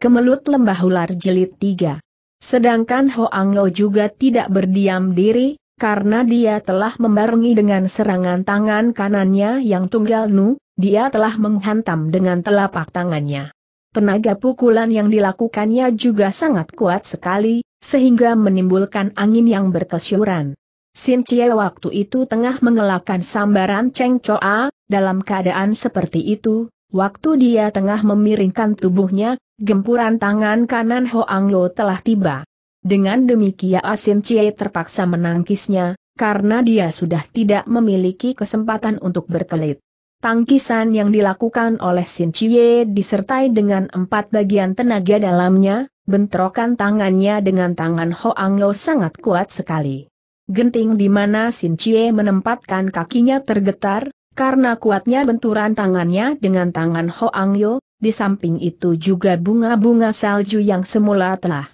Kemelut Lembah Ular Jelit tiga. Sedangkan Hoang Lo juga tidak berdiam diri, karena dia telah membarengi dengan serangan tangan kanannya yang tunggal nu, dia telah menghantam dengan telapak tangannya. Tenaga pukulan yang dilakukannya juga sangat kuat sekali, sehingga menimbulkan angin yang berkesyuran. Sin Cie waktu itu tengah mengelakkan sambaran Cheng Choa, dalam keadaan seperti itu, Waktu dia tengah memiringkan tubuhnya, gempuran tangan kanan Hoang Lo telah tiba. Dengan demikian Asin Cie terpaksa menangkisnya, karena dia sudah tidak memiliki kesempatan untuk berkelit. Tangkisan yang dilakukan oleh Sin Cie disertai dengan empat bagian tenaga dalamnya, bentrokan tangannya dengan tangan Hoang Lo sangat kuat sekali. Genting di mana Sin Cie menempatkan kakinya tergetar, karena kuatnya benturan tangannya dengan tangan Ho Ang Yo, di samping itu juga bunga-bunga salju yang semula telah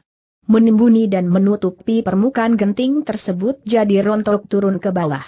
menimbuni dan menutupi permukaan genting tersebut jadi rontok turun ke bawah.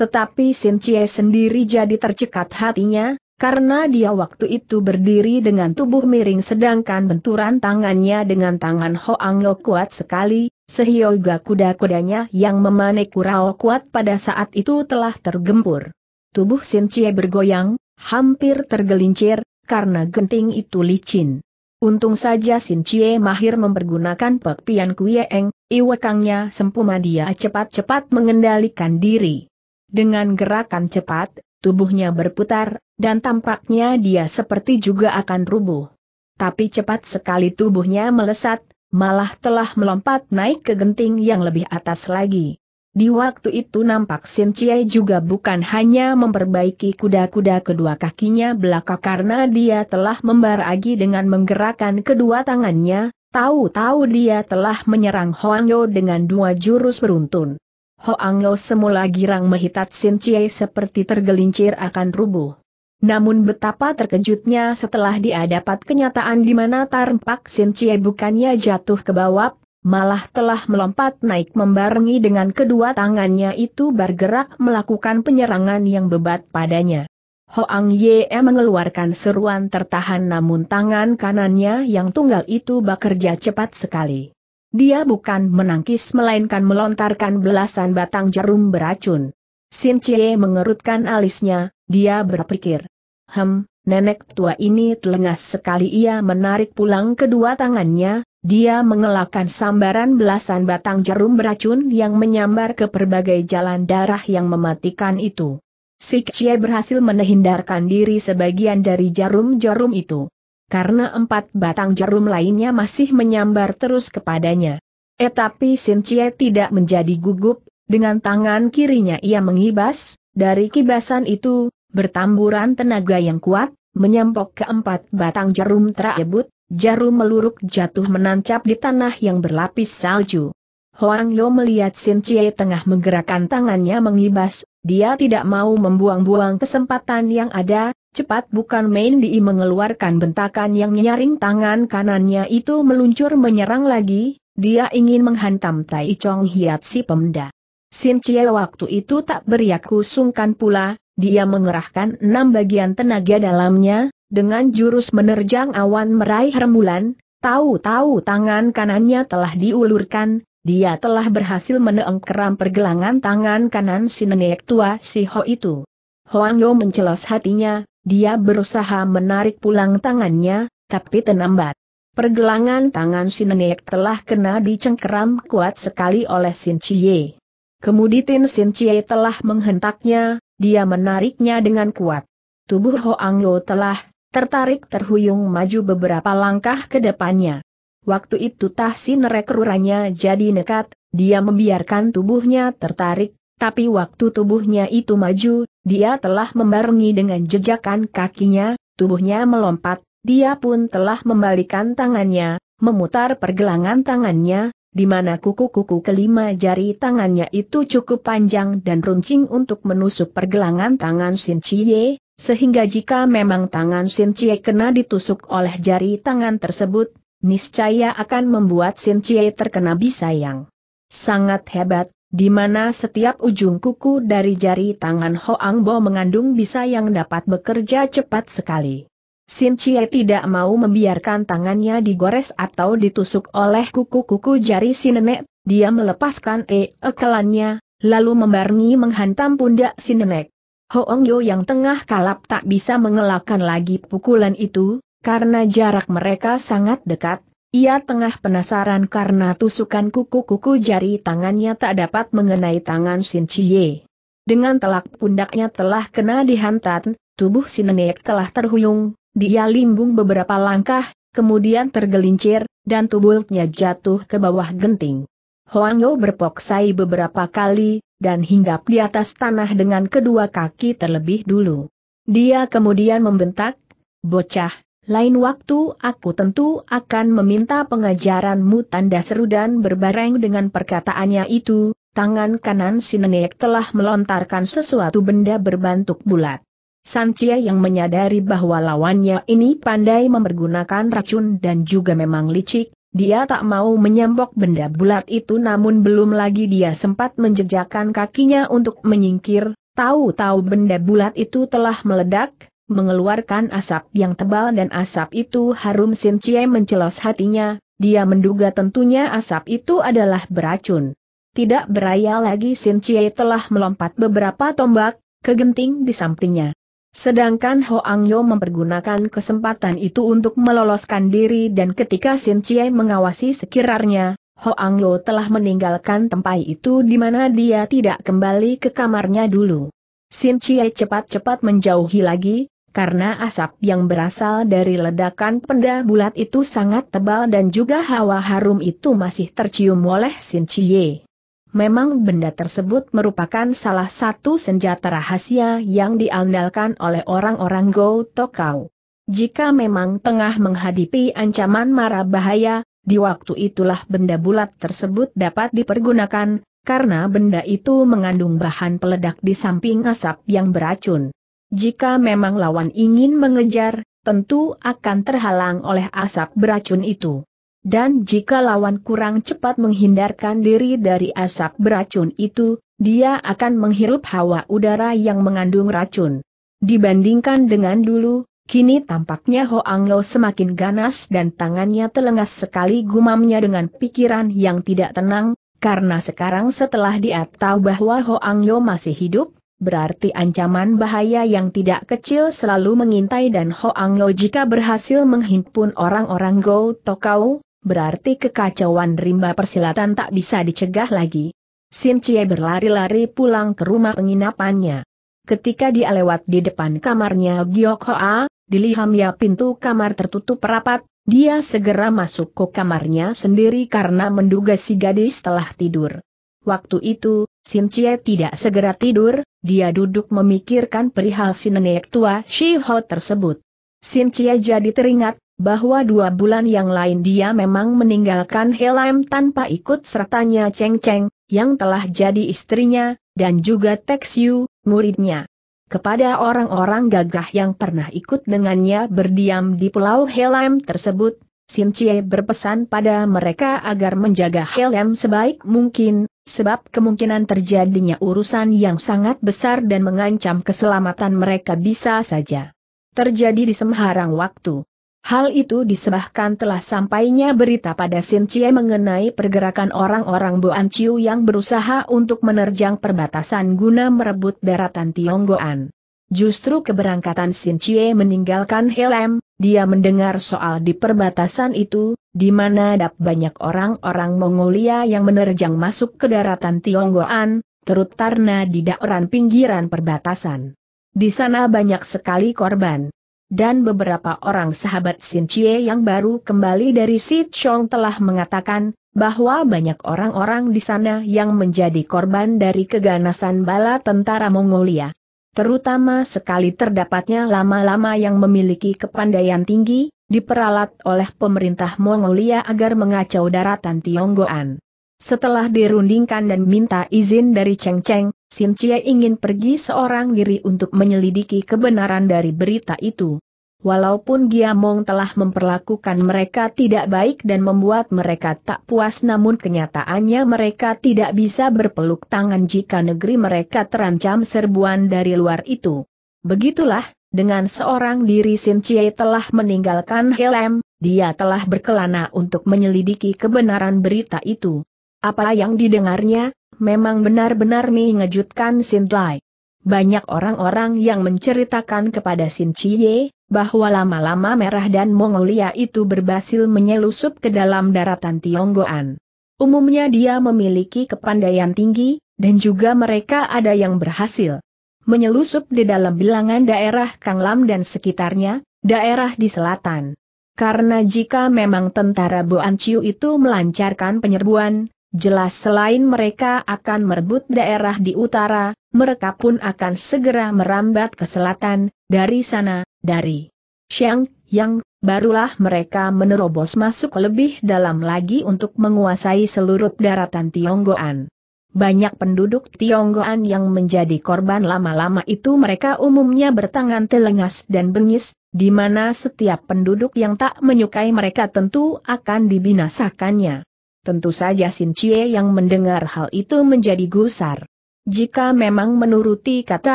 Tetapi Sin Chie sendiri jadi tercekat hatinya, karena dia waktu itu berdiri dengan tubuh miring sedangkan benturan tangannya dengan tangan Ho Ang Yo kuat sekali, sehingga kuda-kudanya yang memanik kurao kuat pada saat itu telah tergempur. Tubuh Sin Cie bergoyang, hampir tergelincir, karena genting itu licin. Untung saja Sin Cie mahir mempergunakan Pek Pian Kueeng, iwekangnya sempuma dia cepat-cepat mengendalikan diri. Dengan gerakan cepat, tubuhnya berputar, dan tampaknya dia seperti juga akan rubuh. Tapi cepat sekali tubuhnya melesat, malah telah melompat naik ke genting yang lebih atas lagi. Di waktu itu nampak Sin Chie juga bukan hanya memperbaiki kuda-kuda kedua kakinya belaka karena dia telah membaragi dengan menggerakkan kedua tangannya, tahu-tahu dia telah menyerang Hoang Yo dengan dua jurus beruntun. Hoang Yo semula girang menghitat Sin Chie seperti tergelincir akan rubuh. Namun betapa terkejutnya setelah dia dapat kenyataan di mana Tarmpak Sin Chie bukannya jatuh ke bawah malah telah melompat naik membarengi dengan kedua tangannya itu bergerak melakukan penyerangan yang bebat padanya. Hoang Ye e mengeluarkan seruan tertahan namun tangan kanannya yang tunggal itu bekerja cepat sekali. Dia bukan menangkis melainkan melontarkan belasan batang jarum beracun. Sin Chie mengerutkan alisnya, dia berpikir. Hem, nenek tua ini telengas sekali ia menarik pulang kedua tangannya, dia mengelakkan sambaran belasan batang jarum beracun yang menyambar ke berbagai jalan darah yang mematikan itu. Sikcie berhasil menghindarkan diri sebagian dari jarum-jarum itu. Karena empat batang jarum lainnya masih menyambar terus kepadanya. Eh tapi Sincie tidak menjadi gugup, dengan tangan kirinya ia mengibas, dari kibasan itu, bertamburan tenaga yang kuat, menyampok keempat batang jarum tersebut, Jarum meluruk jatuh menancap di tanah yang berlapis salju. Huang Yo melihat Sin Cie tengah menggerakkan tangannya mengibas, dia tidak mau membuang-buang kesempatan yang ada, cepat bukan main di mengeluarkan bentakan yang nyaring tangan kanannya itu meluncur menyerang lagi, dia ingin menghantam Tai Chong Hiat si pemda. Sin Chie waktu itu tak beriaku sungkan pula, dia mengerahkan enam bagian tenaga dalamnya, dengan jurus menerjang awan meraih rembulan, tahu-tahu tangan kanannya telah diulurkan, dia telah berhasil menengkeram pergelangan tangan kanan si nenek tua si Ho itu. Hoang Yo mencelos hatinya, dia berusaha menarik pulang tangannya, tapi tenambat. Pergelangan tangan si nenek telah kena dicengkeram kuat sekali oleh Sin Chie. Kemudian Sin Chie telah menghentaknya, dia menariknya dengan kuat. Tubuh Hoang Yo telah tertarik terhuyung maju beberapa langkah ke depannya. Waktu itu Tahsi nerekeruranya jadi nekat, dia membiarkan tubuhnya tertarik, tapi waktu tubuhnya itu maju, dia telah membarengi dengan jejakan kakinya, tubuhnya melompat, dia pun telah membalikan tangannya, memutar pergelangan tangannya, di mana kuku-kuku kelima jari tangannya itu cukup panjang dan runcing untuk menusuk pergelangan tangan Sin Chie, sehingga jika memang tangan Sin Cie kena ditusuk oleh jari tangan tersebut, niscaya akan membuat Sin Cie terkena bisayang. Sangat hebat, di mana setiap ujung kuku dari jari tangan Hoang Bo mengandung yang dapat bekerja cepat sekali. Sin Cie tidak mau membiarkan tangannya digores atau ditusuk oleh kuku-kuku jari si nenek, dia melepaskan e-ekelannya, lalu membarengi menghantam pundak si nenek. Hoong Yo yang tengah kalap tak bisa mengelakkan lagi pukulan itu, karena jarak mereka sangat dekat, ia tengah penasaran karena tusukan kuku-kuku jari tangannya tak dapat mengenai tangan Sin Chie. Dengan telak pundaknya telah kena dihantat, tubuh si nenek telah terhuyung, dia limbung beberapa langkah, kemudian tergelincir, dan tubuhnya jatuh ke bawah genting. Hoang Yo berpoksai beberapa kali, dan hinggap di atas tanah dengan kedua kaki terlebih dulu. Dia kemudian membentak, bocah, lain waktu aku tentu akan meminta pengajaranmu tanda seru dan berbareng dengan perkataannya itu, tangan kanan si nenek telah melontarkan sesuatu benda berbentuk bulat. Sancia yang menyadari bahwa lawannya ini pandai mempergunakan racun dan juga memang licik, dia tak mau menyembok benda bulat itu namun belum lagi dia sempat menjejakkan kakinya untuk menyingkir, tahu-tahu benda bulat itu telah meledak, mengeluarkan asap yang tebal dan asap itu harum Sin Cie mencelos hatinya, dia menduga tentunya asap itu adalah beracun. Tidak beraya lagi Sin Cie telah melompat beberapa tombak, kegenting di sampingnya. Sedangkan Ho Ang Yo mempergunakan kesempatan itu untuk meloloskan diri dan ketika Sin Chie mengawasi sekirarnya, Ho Ang Yo telah meninggalkan tempat itu di mana dia tidak kembali ke kamarnya dulu. Sin Chie cepat-cepat menjauhi lagi, karena asap yang berasal dari ledakan penda bulat itu sangat tebal dan juga hawa harum itu masih tercium oleh Sin Chie. Memang benda tersebut merupakan salah satu senjata rahasia yang diandalkan oleh orang-orang Go Tokau. Jika memang tengah menghadapi ancaman mara bahaya, di waktu itulah benda bulat tersebut dapat dipergunakan, karena benda itu mengandung bahan peledak di samping asap yang beracun. Jika memang lawan ingin mengejar, tentu akan terhalang oleh asap beracun itu. Dan jika lawan kurang cepat menghindarkan diri dari asap beracun itu, dia akan menghirup hawa udara yang mengandung racun. Dibandingkan dengan dulu, kini tampaknya Hoang Lo semakin ganas dan tangannya telengas sekali gumamnya dengan pikiran yang tidak tenang, karena sekarang setelah dia tahu bahwa Hoang Lo masih hidup, berarti ancaman bahaya yang tidak kecil selalu mengintai dan Hoang Lo jika berhasil menghimpun orang-orang Go Tokau, berarti kekacauan rimba persilatan tak bisa dicegah lagi. Sin Cie berlari-lari pulang ke rumah penginapannya. Ketika dia lewat di depan kamarnya Giok Hoa, dilihamnya pintu kamar tertutup rapat, dia segera masuk ke kamarnya sendiri karena menduga si gadis telah tidur. Waktu itu, Sin Cie tidak segera tidur, dia duduk memikirkan perihal si nenek tua Shi Ho tersebut. Sin Cie jadi teringat bahwa dua bulan yang lain dia memang meninggalkan Helam tanpa ikut sertanya Cheng Cheng, yang telah jadi istrinya, dan juga Siu, muridnya. Kepada orang-orang gagah yang pernah ikut dengannya berdiam di pulau Helam tersebut, Sin Chie berpesan pada mereka agar menjaga Helam sebaik mungkin, sebab kemungkinan terjadinya urusan yang sangat besar dan mengancam keselamatan mereka bisa saja terjadi di sembarang waktu. Hal itu disebahkan telah sampainya berita pada Sin Chie mengenai pergerakan orang-orang Boan Chiu yang berusaha untuk menerjang perbatasan guna merebut daratan Tionggoan. Justru keberangkatan Sin Chie meninggalkan Helm, dia mendengar soal di perbatasan itu, di mana ada banyak orang-orang Mongolia yang menerjang masuk ke daratan Tionggoan, terutama di daerah pinggiran perbatasan. Di sana banyak sekali korban dan beberapa orang sahabat Sin Chie yang baru kembali dari Si Chong telah mengatakan bahwa banyak orang-orang di sana yang menjadi korban dari keganasan bala tentara Mongolia. Terutama sekali terdapatnya lama-lama yang memiliki kepandaian tinggi, diperalat oleh pemerintah Mongolia agar mengacau daratan Tionggoan. Setelah dirundingkan dan minta izin dari Cheng Cheng, Sim Chie ingin pergi seorang diri untuk menyelidiki kebenaran dari berita itu. Walaupun Giamong telah memperlakukan mereka tidak baik dan membuat mereka tak puas namun kenyataannya mereka tidak bisa berpeluk tangan jika negeri mereka terancam serbuan dari luar itu. Begitulah, dengan seorang diri Sim Chie telah meninggalkan Helm, dia telah berkelana untuk menyelidiki kebenaran berita itu. Apa yang didengarnya, memang benar-benar mengejutkan Sin Tai. Banyak orang-orang yang menceritakan kepada Sin Chie, bahwa lama-lama Merah dan Mongolia itu berhasil menyelusup ke dalam daratan Tionggoan. Umumnya dia memiliki kepandaian tinggi, dan juga mereka ada yang berhasil menyelusup di dalam bilangan daerah Kang Lam dan sekitarnya, daerah di selatan. Karena jika memang tentara Boan Chiu itu melancarkan penyerbuan, Jelas selain mereka akan merebut daerah di utara, mereka pun akan segera merambat ke selatan, dari sana, dari Xiang Yang, barulah mereka menerobos masuk lebih dalam lagi untuk menguasai seluruh daratan Tionggoan. Banyak penduduk Tionggoan yang menjadi korban lama-lama itu mereka umumnya bertangan telengas dan bengis, di mana setiap penduduk yang tak menyukai mereka tentu akan dibinasakannya. Tentu saja Sin Chie yang mendengar hal itu menjadi gusar. Jika memang menuruti kata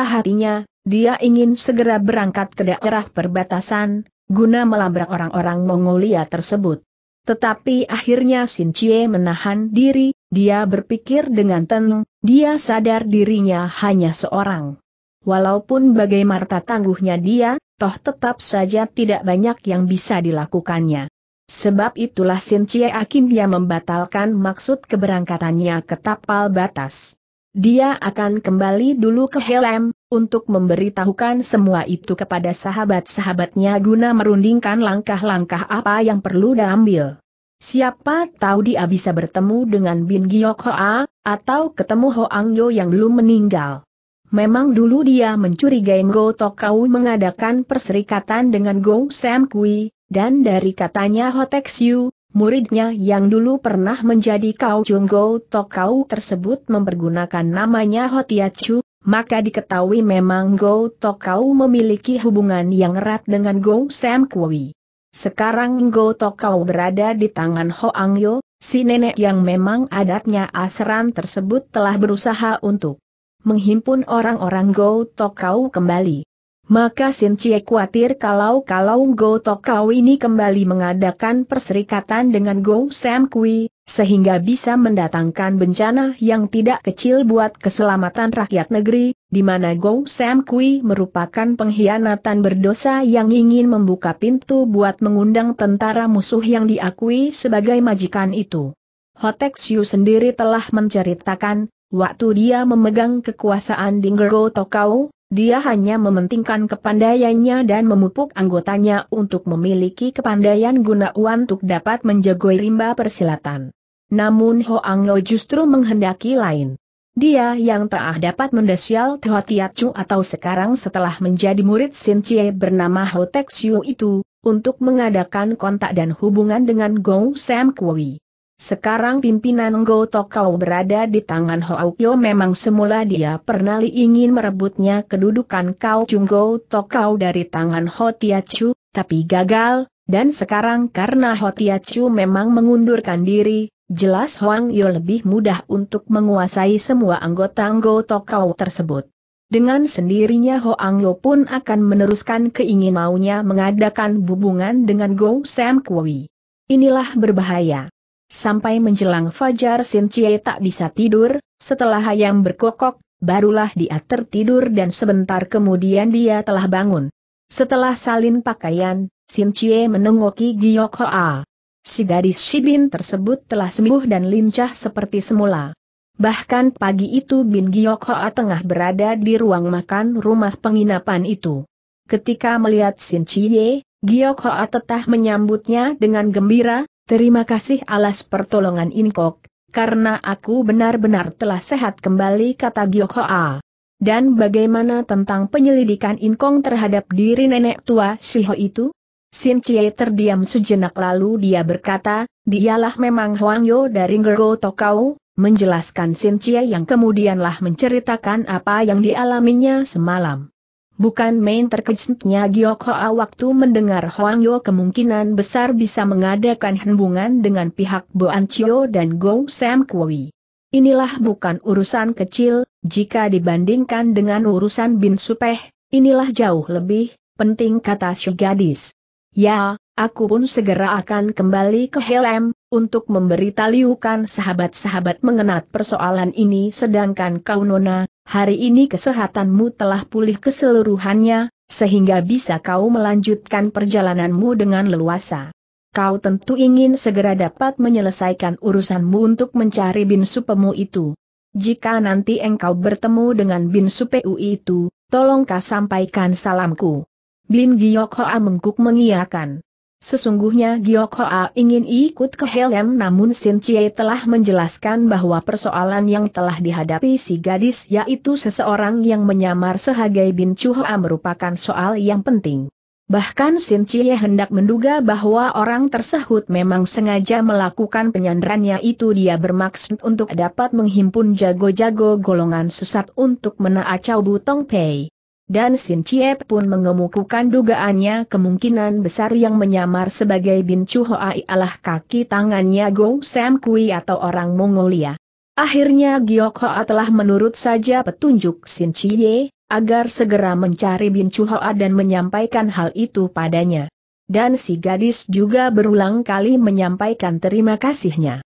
hatinya, dia ingin segera berangkat ke daerah perbatasan, guna melabrak orang-orang Mongolia tersebut. Tetapi akhirnya Sin Chie menahan diri, dia berpikir dengan tenang, dia sadar dirinya hanya seorang. Walaupun bagaimana tangguhnya dia, toh tetap saja tidak banyak yang bisa dilakukannya. Sebab itulah Sin Chie dia membatalkan maksud keberangkatannya ke tapal batas. Dia akan kembali dulu ke Helm untuk memberitahukan semua itu kepada sahabat-sahabatnya guna merundingkan langkah-langkah apa yang perlu diambil. Siapa tahu dia bisa bertemu dengan Bin Giok Hoa, atau ketemu Ho Ang Yo yang belum meninggal. Memang dulu dia mencurigai Ngo Tokau mengadakan perserikatan dengan Go Sam Kui, dan dari katanya Hoteksu, muridnya yang dulu pernah menjadi Kau Junggo Tokau tersebut mempergunakan namanya Hotiachu, maka diketahui memang Go Tokau memiliki hubungan yang erat dengan Go Sam Kui. Sekarang Go Tokau berada di tangan Hoang Yo, si nenek yang memang adatnya asran tersebut telah berusaha untuk menghimpun orang-orang Go Tokau kembali. Maka Sin Cie khawatir kalau-kalau Go Tokau ini kembali mengadakan perserikatan dengan Go Sam Kui, sehingga bisa mendatangkan bencana yang tidak kecil buat keselamatan rakyat negeri, di mana Go Sam Kui merupakan pengkhianatan berdosa yang ingin membuka pintu buat mengundang tentara musuh yang diakui sebagai majikan itu. Hotek Siu sendiri telah menceritakan, waktu dia memegang kekuasaan di Go Tokau, dia hanya mementingkan kepandaiannya dan memupuk anggotanya untuk memiliki kepandaian guna uang untuk dapat menjagoi rimba persilatan. Namun Ho Lo justru menghendaki lain. Dia yang tak ah dapat mendesial Tho Chu atau sekarang setelah menjadi murid Sin Chie bernama Ho Tek Siu itu, untuk mengadakan kontak dan hubungan dengan Gong Sam Kui. Sekarang pimpinan Ngo Tokau berada di tangan Hoaokyo memang semula dia pernah ingin merebutnya kedudukan Kau Junggo Tokau dari tangan Ho Tiachu, tapi gagal, dan sekarang karena Ho Tiachu memang mengundurkan diri, jelas Huang Yo lebih mudah untuk menguasai semua anggota Ngo Tokau tersebut. Dengan sendirinya Ho Ang Yo pun akan meneruskan keingin maunya mengadakan hubungan dengan Go Sam Kui. Inilah berbahaya. Sampai menjelang fajar Sin Chie tak bisa tidur, setelah ayam berkokok, barulah dia tertidur dan sebentar kemudian dia telah bangun. Setelah salin pakaian, Sin Chie menengoki Giyok Hoa. Si gadis Shibin tersebut telah sembuh dan lincah seperti semula. Bahkan pagi itu Bin Giyok Hoa tengah berada di ruang makan rumah penginapan itu. Ketika melihat Sin Chie, Giyok Hoa tetah menyambutnya dengan gembira, Terima kasih alas pertolongan Inkok, karena aku benar-benar telah sehat kembali kata Giok Hoa. Dan bagaimana tentang penyelidikan Inkong terhadap diri nenek tua Siho itu? Sin Chie terdiam sejenak lalu dia berkata, dialah memang Huang Yo dari Ngergo Tokau, menjelaskan Sin Chie yang kemudianlah menceritakan apa yang dialaminya semalam. Bukan main terkejutnya Giok Hoa ah, waktu mendengar Hoang Yo kemungkinan besar bisa mengadakan hubungan dengan pihak Boan Chio dan Go Sam Kui. Inilah bukan urusan kecil, jika dibandingkan dengan urusan Bin Supeh, inilah jauh lebih penting kata si gadis. Ya, aku pun segera akan kembali ke Helm, untuk memberi taliukan sahabat-sahabat mengenat persoalan ini sedangkan kau Nona, hari ini kesehatanmu telah pulih keseluruhannya, sehingga bisa kau melanjutkan perjalananmu dengan leluasa. Kau tentu ingin segera dapat menyelesaikan urusanmu untuk mencari bin Pemu itu. Jika nanti engkau bertemu dengan bin Pu itu, tolong kau sampaikan salamku. Bin Giok Hoa mengguk mengiakan. Sesungguhnya Giok Hoa ingin ikut ke Helm namun Sin Chie telah menjelaskan bahwa persoalan yang telah dihadapi si gadis yaitu seseorang yang menyamar sebagai Bin Chu Hoa merupakan soal yang penting. Bahkan Sin Chie hendak menduga bahwa orang tersebut memang sengaja melakukan penyandarannya itu dia bermaksud untuk dapat menghimpun jago-jago golongan sesat untuk menaacau Butong Pei dan Sin Chie pun mengemukakan dugaannya kemungkinan besar yang menyamar sebagai Bin Chu Hoai alah kaki tangannya Go Sam Kui atau orang Mongolia. Akhirnya Giok Hoa telah menurut saja petunjuk Sin Chie, agar segera mencari Bin Chu Hoa dan menyampaikan hal itu padanya. Dan si gadis juga berulang kali menyampaikan terima kasihnya.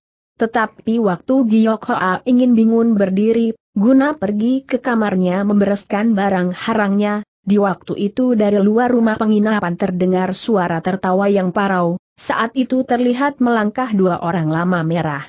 Tetapi waktu Giyok Hoa ingin bingung berdiri, guna pergi ke kamarnya membereskan barang harangnya, di waktu itu dari luar rumah penginapan terdengar suara tertawa yang parau, saat itu terlihat melangkah dua orang lama merah.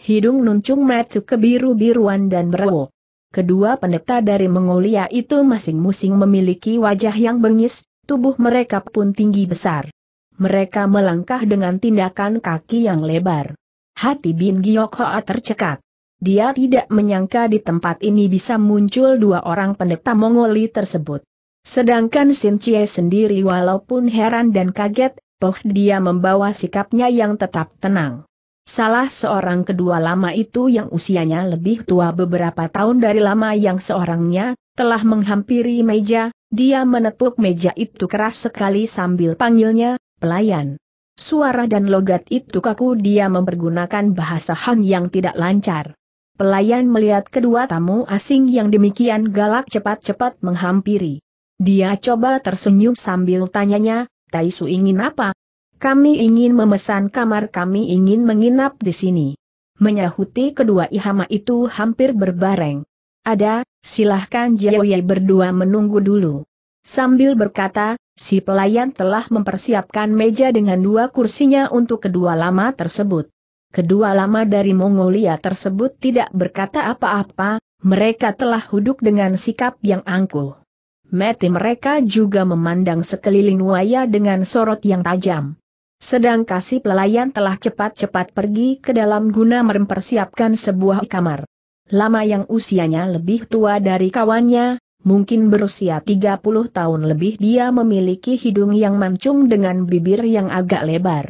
Hidung nuncung metu kebiru-biruan dan berwok. Kedua pendeta dari Mongolia itu masing-masing memiliki wajah yang bengis, tubuh mereka pun tinggi besar. Mereka melangkah dengan tindakan kaki yang lebar. Hati Bin Giyok Hoa tercekat. Dia tidak menyangka di tempat ini bisa muncul dua orang pendeta Mongoli tersebut. Sedangkan Sin Chie sendiri walaupun heran dan kaget, toh dia membawa sikapnya yang tetap tenang. Salah seorang kedua lama itu yang usianya lebih tua beberapa tahun dari lama yang seorangnya, telah menghampiri meja, dia menepuk meja itu keras sekali sambil panggilnya, pelayan. Suara dan logat itu kaku dia mempergunakan bahasa Han yang tidak lancar. Pelayan melihat kedua tamu asing yang demikian galak cepat-cepat menghampiri. Dia coba tersenyum sambil tanyanya, Taisu ingin apa? Kami ingin memesan kamar kami ingin menginap di sini. Menyahuti kedua ihama itu hampir berbareng. Ada, silahkan Jiawei berdua menunggu dulu. Sambil berkata, si pelayan telah mempersiapkan meja dengan dua kursinya untuk kedua lama tersebut. Kedua lama dari Mongolia tersebut tidak berkata apa-apa, mereka telah huduk dengan sikap yang angkuh. Mati mereka juga memandang sekeliling waya dengan sorot yang tajam. Sedang kasih pelayan telah cepat-cepat pergi ke dalam guna mempersiapkan sebuah kamar. Lama yang usianya lebih tua dari kawannya, mungkin berusia 30 tahun lebih dia memiliki hidung yang mancung dengan bibir yang agak lebar.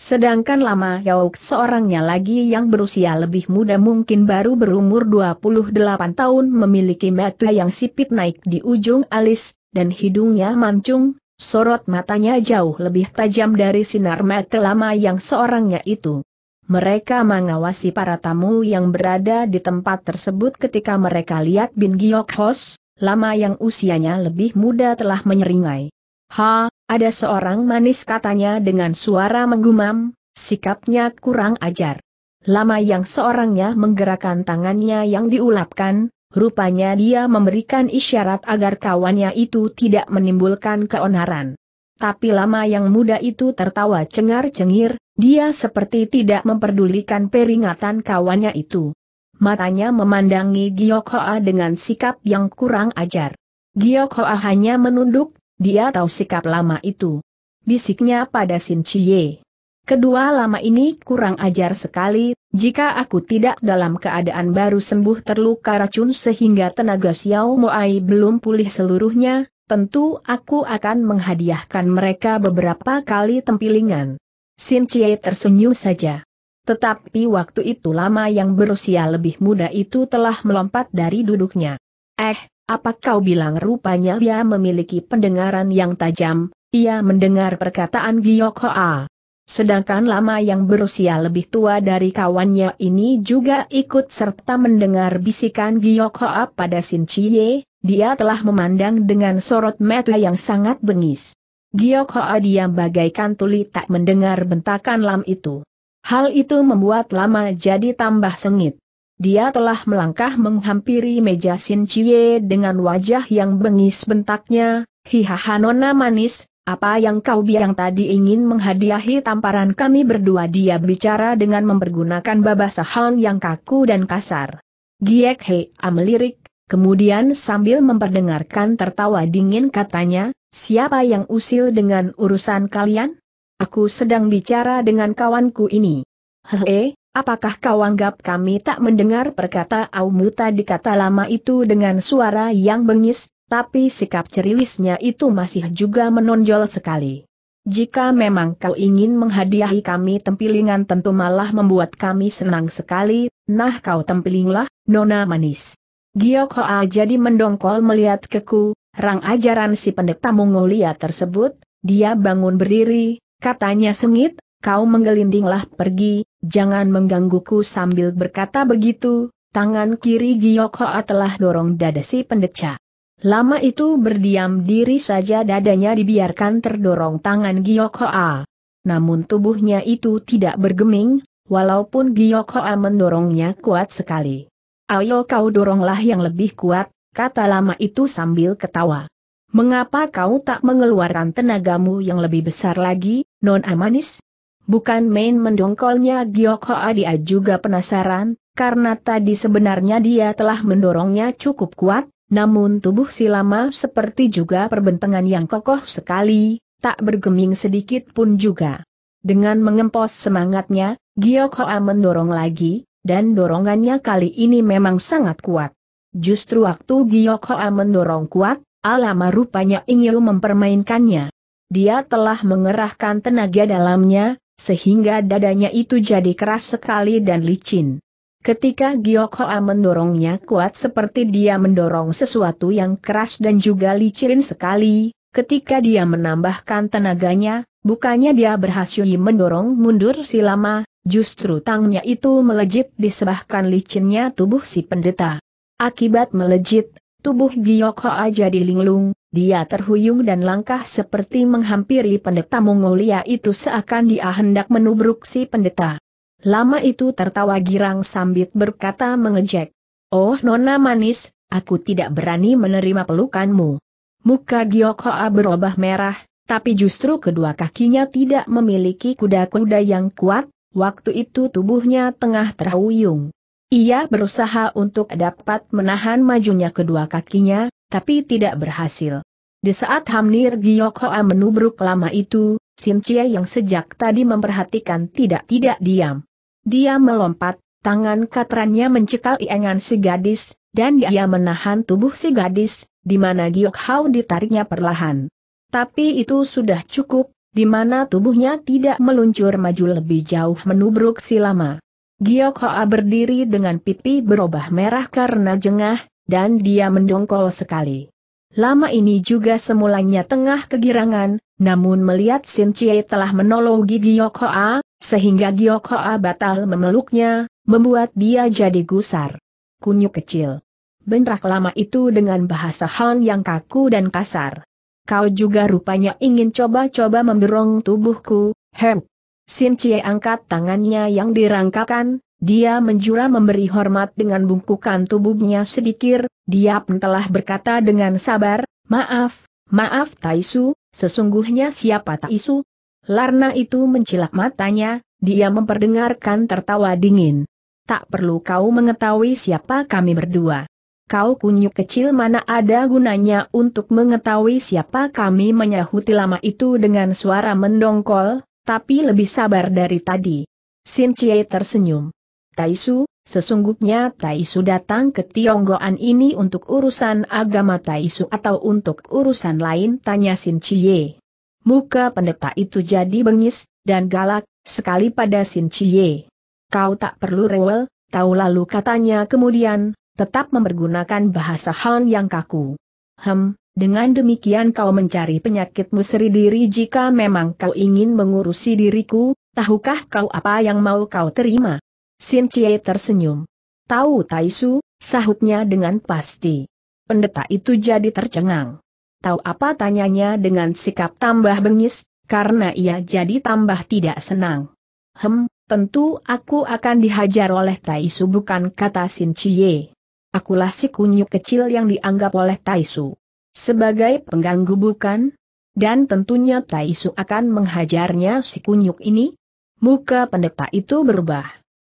Sedangkan Lama Yauk seorangnya lagi yang berusia lebih muda mungkin baru berumur 28 tahun memiliki mata yang sipit naik di ujung alis, dan hidungnya mancung, sorot matanya jauh lebih tajam dari sinar mata Lama yang seorangnya itu. Mereka mengawasi para tamu yang berada di tempat tersebut ketika mereka lihat Bin Giyok Hos, lama yang usianya lebih muda telah menyeringai. Ha, ada seorang manis katanya dengan suara menggumam, sikapnya kurang ajar. Lama yang seorangnya menggerakkan tangannya yang diulapkan, rupanya dia memberikan isyarat agar kawannya itu tidak menimbulkan keonaran. Tapi lama yang muda itu tertawa cengar-cengir, dia seperti tidak memperdulikan peringatan kawannya itu matanya memandangi Gyokoa dengan sikap yang kurang ajar. Gyokoa hanya menunduk, dia tahu sikap lama itu. Bisiknya pada Sin Chie. Kedua lama ini kurang ajar sekali, jika aku tidak dalam keadaan baru sembuh terluka racun sehingga tenaga Xiao Moai belum pulih seluruhnya, tentu aku akan menghadiahkan mereka beberapa kali tempilingan. Sin Chie tersenyum saja. Tetapi waktu itu lama yang berusia lebih muda itu telah melompat dari duduknya. Eh, apa kau bilang rupanya dia memiliki pendengaran yang tajam, ia mendengar perkataan Giyok Hoa. Sedangkan lama yang berusia lebih tua dari kawannya ini juga ikut serta mendengar bisikan Giyok Hoa pada Sin Chie, dia telah memandang dengan sorot mata yang sangat bengis. Giyok Hoa diam bagaikan tuli tak mendengar bentakan Lam itu. Hal itu membuat lama jadi tambah sengit. Dia telah melangkah menghampiri meja Sin Chie dengan wajah yang bengis bentaknya, hihaha nona manis, apa yang kau biang tadi ingin menghadiahi tamparan kami berdua dia bicara dengan mempergunakan babasahan yang kaku dan kasar. Giek Hee melirik, kemudian sambil memperdengarkan tertawa dingin katanya, siapa yang usil dengan urusan kalian? Aku sedang bicara dengan kawanku ini. Hehe, apakah kau anggap kami tak mendengar perkataanmu tadi kata lama itu dengan suara yang bengis, tapi sikap ceriwisnya itu masih juga menonjol sekali. Jika memang kau ingin menghadiahi kami tempilingan tentu malah membuat kami senang sekali, nah kau tempilinglah, nona manis. Giyok Hoa jadi mendongkol melihat keku, rang ajaran si pendeta Mongolia tersebut, dia bangun berdiri, Katanya sengit, kau menggelindinglah pergi, jangan menggangguku sambil berkata begitu, tangan kiri Giok Hoa telah dorong dada si pendeca. Lama itu berdiam diri saja dadanya dibiarkan terdorong tangan Giok Hoa. Namun tubuhnya itu tidak bergeming, walaupun Giok Hoa mendorongnya kuat sekali. Ayo kau doronglah yang lebih kuat, kata lama itu sambil ketawa. Mengapa kau tak mengeluarkan tenagamu yang lebih besar lagi, Non Amanis? Bukan main mendongkolnya Hoa Dia juga penasaran, karena tadi sebenarnya dia telah mendorongnya cukup kuat, namun tubuh si lama seperti juga perbentengan yang kokoh sekali, tak bergeming sedikit pun juga. Dengan mengempos semangatnya, Hoa mendorong lagi, dan dorongannya kali ini memang sangat kuat. Justru waktu Hoa mendorong kuat, Alama rupanya ingin mempermainkannya. Dia telah mengerahkan tenaga dalamnya, sehingga dadanya itu jadi keras sekali dan licin. Ketika Giok Hoa mendorongnya kuat seperti dia mendorong sesuatu yang keras dan juga licin sekali, ketika dia menambahkan tenaganya, bukannya dia berhasil mendorong mundur si lama, justru tangnya itu melejit disebahkan licinnya tubuh si pendeta. Akibat melejit, Tubuh Giyok Hoa jadi linglung, dia terhuyung dan langkah seperti menghampiri pendeta Mongolia itu seakan dia hendak menubruk si pendeta. Lama itu tertawa girang sambil berkata mengejek. Oh nona manis, aku tidak berani menerima pelukanmu. Muka Giyok Hoa berubah merah, tapi justru kedua kakinya tidak memiliki kuda-kuda yang kuat, waktu itu tubuhnya tengah terhuyung. Ia berusaha untuk dapat menahan majunya kedua kakinya, tapi tidak berhasil. Di saat Hamnir Giok menubruk lama itu, Sin Chie yang sejak tadi memperhatikan tidak-tidak diam. Dia melompat, tangan katrannya mencekal iengan si gadis, dan dia menahan tubuh si gadis, di mana Giok ditariknya perlahan. Tapi itu sudah cukup, di mana tubuhnya tidak meluncur maju lebih jauh menubruk si lama. Giok Hoa berdiri dengan pipi berubah merah karena jengah, dan dia mendongkol sekali. Lama ini juga semulanya tengah kegirangan, namun melihat Sin Chie telah menolongi Giok Hoa, sehingga Giok Hoa batal memeluknya, membuat dia jadi gusar. Kunyuk kecil. Benrak lama itu dengan bahasa Han yang kaku dan kasar. Kau juga rupanya ingin coba-coba memberong tubuhku, Hem. Sin Cie angkat tangannya yang dirangkakan, dia menjura memberi hormat dengan bungkukan tubuhnya sedikit, dia pun telah berkata dengan sabar, maaf, maaf Taisu, sesungguhnya siapa Taisu? Larna itu mencilak matanya, dia memperdengarkan tertawa dingin. Tak perlu kau mengetahui siapa kami berdua. Kau kunyuk kecil mana ada gunanya untuk mengetahui siapa kami menyahuti lama itu dengan suara mendongkol, tapi lebih sabar dari tadi. Sin Chie tersenyum. Taisu, sesungguhnya Taisu datang ke Tionggoan ini untuk urusan agama Taisu atau untuk urusan lain tanya Sin Chie. Muka pendeta itu jadi bengis, dan galak, sekali pada Sin Chie. Kau tak perlu rewel, tahu lalu katanya kemudian, tetap mempergunakan bahasa Han yang kaku. Hem, dengan demikian kau mencari penyakitmu sendiri jika memang kau ingin mengurusi diriku, tahukah kau apa yang mau kau terima? Sin Chie tersenyum. Tahu Taisu, sahutnya dengan pasti. Pendeta itu jadi tercengang. Tahu apa tanyanya dengan sikap tambah bengis, karena ia jadi tambah tidak senang. Hem, tentu aku akan dihajar oleh Taisu bukan kata Sin Chie. Akulah si kunyuk kecil yang dianggap oleh Taisu. Sebagai pengganggu bukan? Dan tentunya Taisu akan menghajarnya si kunyuk ini? Muka pendeta itu berubah.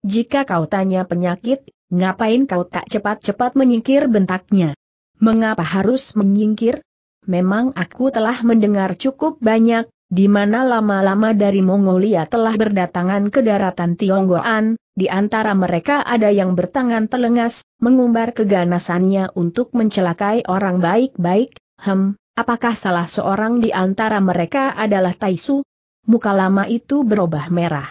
Jika kau tanya penyakit, ngapain kau tak cepat-cepat menyingkir bentaknya? Mengapa harus menyingkir? Memang aku telah mendengar cukup banyak, di mana lama-lama dari Mongolia telah berdatangan ke daratan Tionggoan, di antara mereka ada yang bertangan telengas, mengumbar keganasannya untuk mencelakai orang baik-baik, hem, apakah salah seorang di antara mereka adalah Taisu? Muka lama itu berubah merah.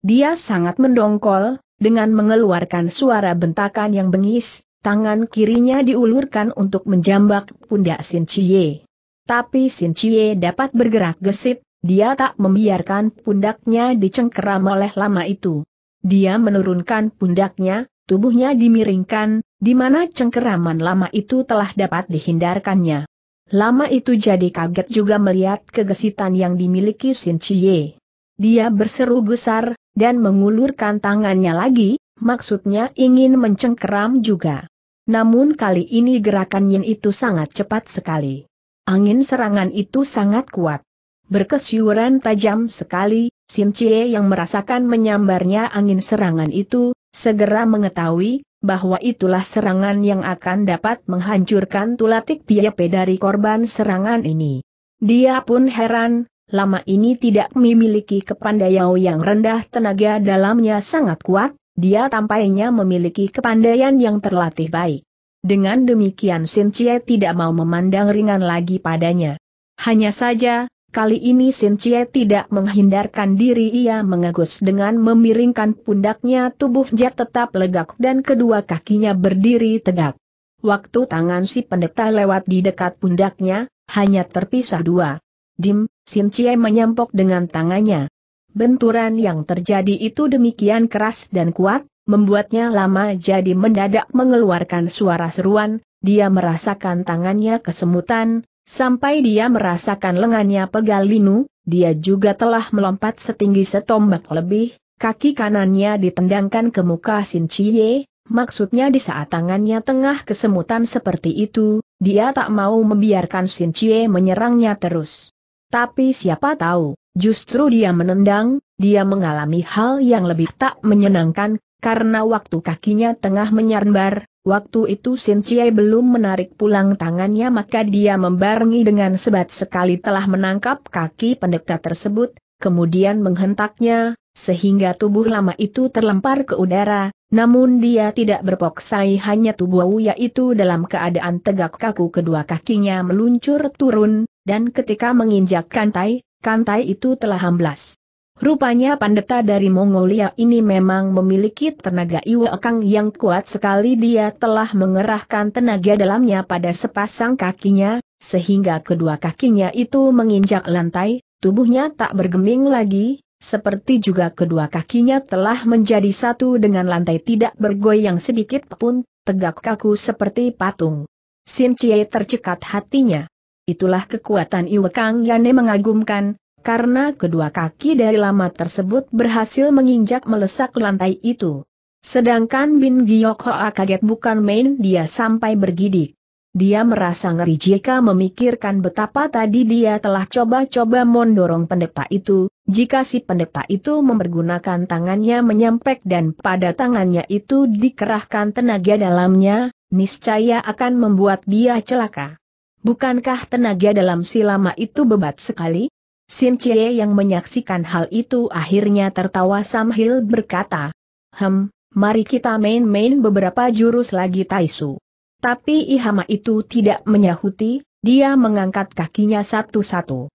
Dia sangat mendongkol, dengan mengeluarkan suara bentakan yang bengis, tangan kirinya diulurkan untuk menjambak pundak Sin Chie. Tapi Sin Chie dapat bergerak gesit, dia tak membiarkan pundaknya dicengkeram oleh lama itu. Dia menurunkan pundaknya, tubuhnya dimiringkan, di mana cengkeraman lama itu telah dapat dihindarkannya. Lama itu jadi kaget juga melihat kegesitan yang dimiliki Sin Chie. Dia berseru gusar, dan mengulurkan tangannya lagi, maksudnya ingin mencengkeram juga. Namun kali ini gerakan gerakannya itu sangat cepat sekali. Angin serangan itu sangat kuat. Berkesyuran tajam sekali, Sim Cie yang merasakan menyambarnya angin serangan itu, segera mengetahui, bahwa itulah serangan yang akan dapat menghancurkan tulatik piape dari korban serangan ini. Dia pun heran, lama ini tidak memiliki kepandaian yang rendah tenaga dalamnya sangat kuat, dia tampaknya memiliki kepandaian yang terlatih baik. Dengan demikian Sin Cie tidak mau memandang ringan lagi padanya. Hanya saja, Kali ini Sin Cie tidak menghindarkan diri ia mengegus dengan memiringkan pundaknya tubuh Jet tetap legak dan kedua kakinya berdiri tegak. Waktu tangan si pendeta lewat di dekat pundaknya, hanya terpisah dua. Dim, Sin Cie menyampok dengan tangannya. Benturan yang terjadi itu demikian keras dan kuat, membuatnya lama jadi mendadak mengeluarkan suara seruan, dia merasakan tangannya kesemutan, Sampai dia merasakan lengannya pegal linu, dia juga telah melompat setinggi setombak lebih, kaki kanannya ditendangkan ke muka Sin Chie, maksudnya di saat tangannya tengah kesemutan seperti itu, dia tak mau membiarkan Sin Chie menyerangnya terus. Tapi siapa tahu, justru dia menendang, dia mengalami hal yang lebih tak menyenangkan, karena waktu kakinya tengah menyambar, Waktu itu Sin Chie belum menarik pulang tangannya maka dia membarengi dengan sebat sekali telah menangkap kaki pendekat tersebut, kemudian menghentaknya, sehingga tubuh lama itu terlempar ke udara, namun dia tidak berpoksai hanya tubuh Wuya itu dalam keadaan tegak kaku kedua kakinya meluncur turun, dan ketika menginjak kantai, kantai itu telah amblas. Rupanya pendeta dari Mongolia ini memang memiliki tenaga iwakang yang kuat sekali dia telah mengerahkan tenaga dalamnya pada sepasang kakinya, sehingga kedua kakinya itu menginjak lantai, tubuhnya tak bergeming lagi, seperti juga kedua kakinya telah menjadi satu dengan lantai tidak bergoyang sedikit pun, tegak kaku seperti patung. Sin Chie tercekat hatinya. Itulah kekuatan iwakang yang mengagumkan, karena kedua kaki dari lama tersebut berhasil menginjak melesak lantai itu. Sedangkan Bin Giyok Hoa kaget bukan main dia sampai bergidik. Dia merasa ngeri jika memikirkan betapa tadi dia telah coba-coba mendorong pendeta itu, jika si pendeta itu mempergunakan tangannya menyampek dan pada tangannya itu dikerahkan tenaga dalamnya, niscaya akan membuat dia celaka. Bukankah tenaga dalam si lama itu bebat sekali? Sin Chie yang menyaksikan hal itu akhirnya tertawa sambil berkata, Hem, mari kita main-main beberapa jurus lagi Taisu. Tapi Ihama itu tidak menyahuti, dia mengangkat kakinya satu-satu.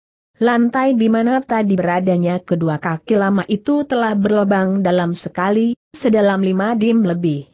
Lantai di mana tadi beradanya kedua kaki lama itu telah berlobang dalam sekali, sedalam lima dim lebih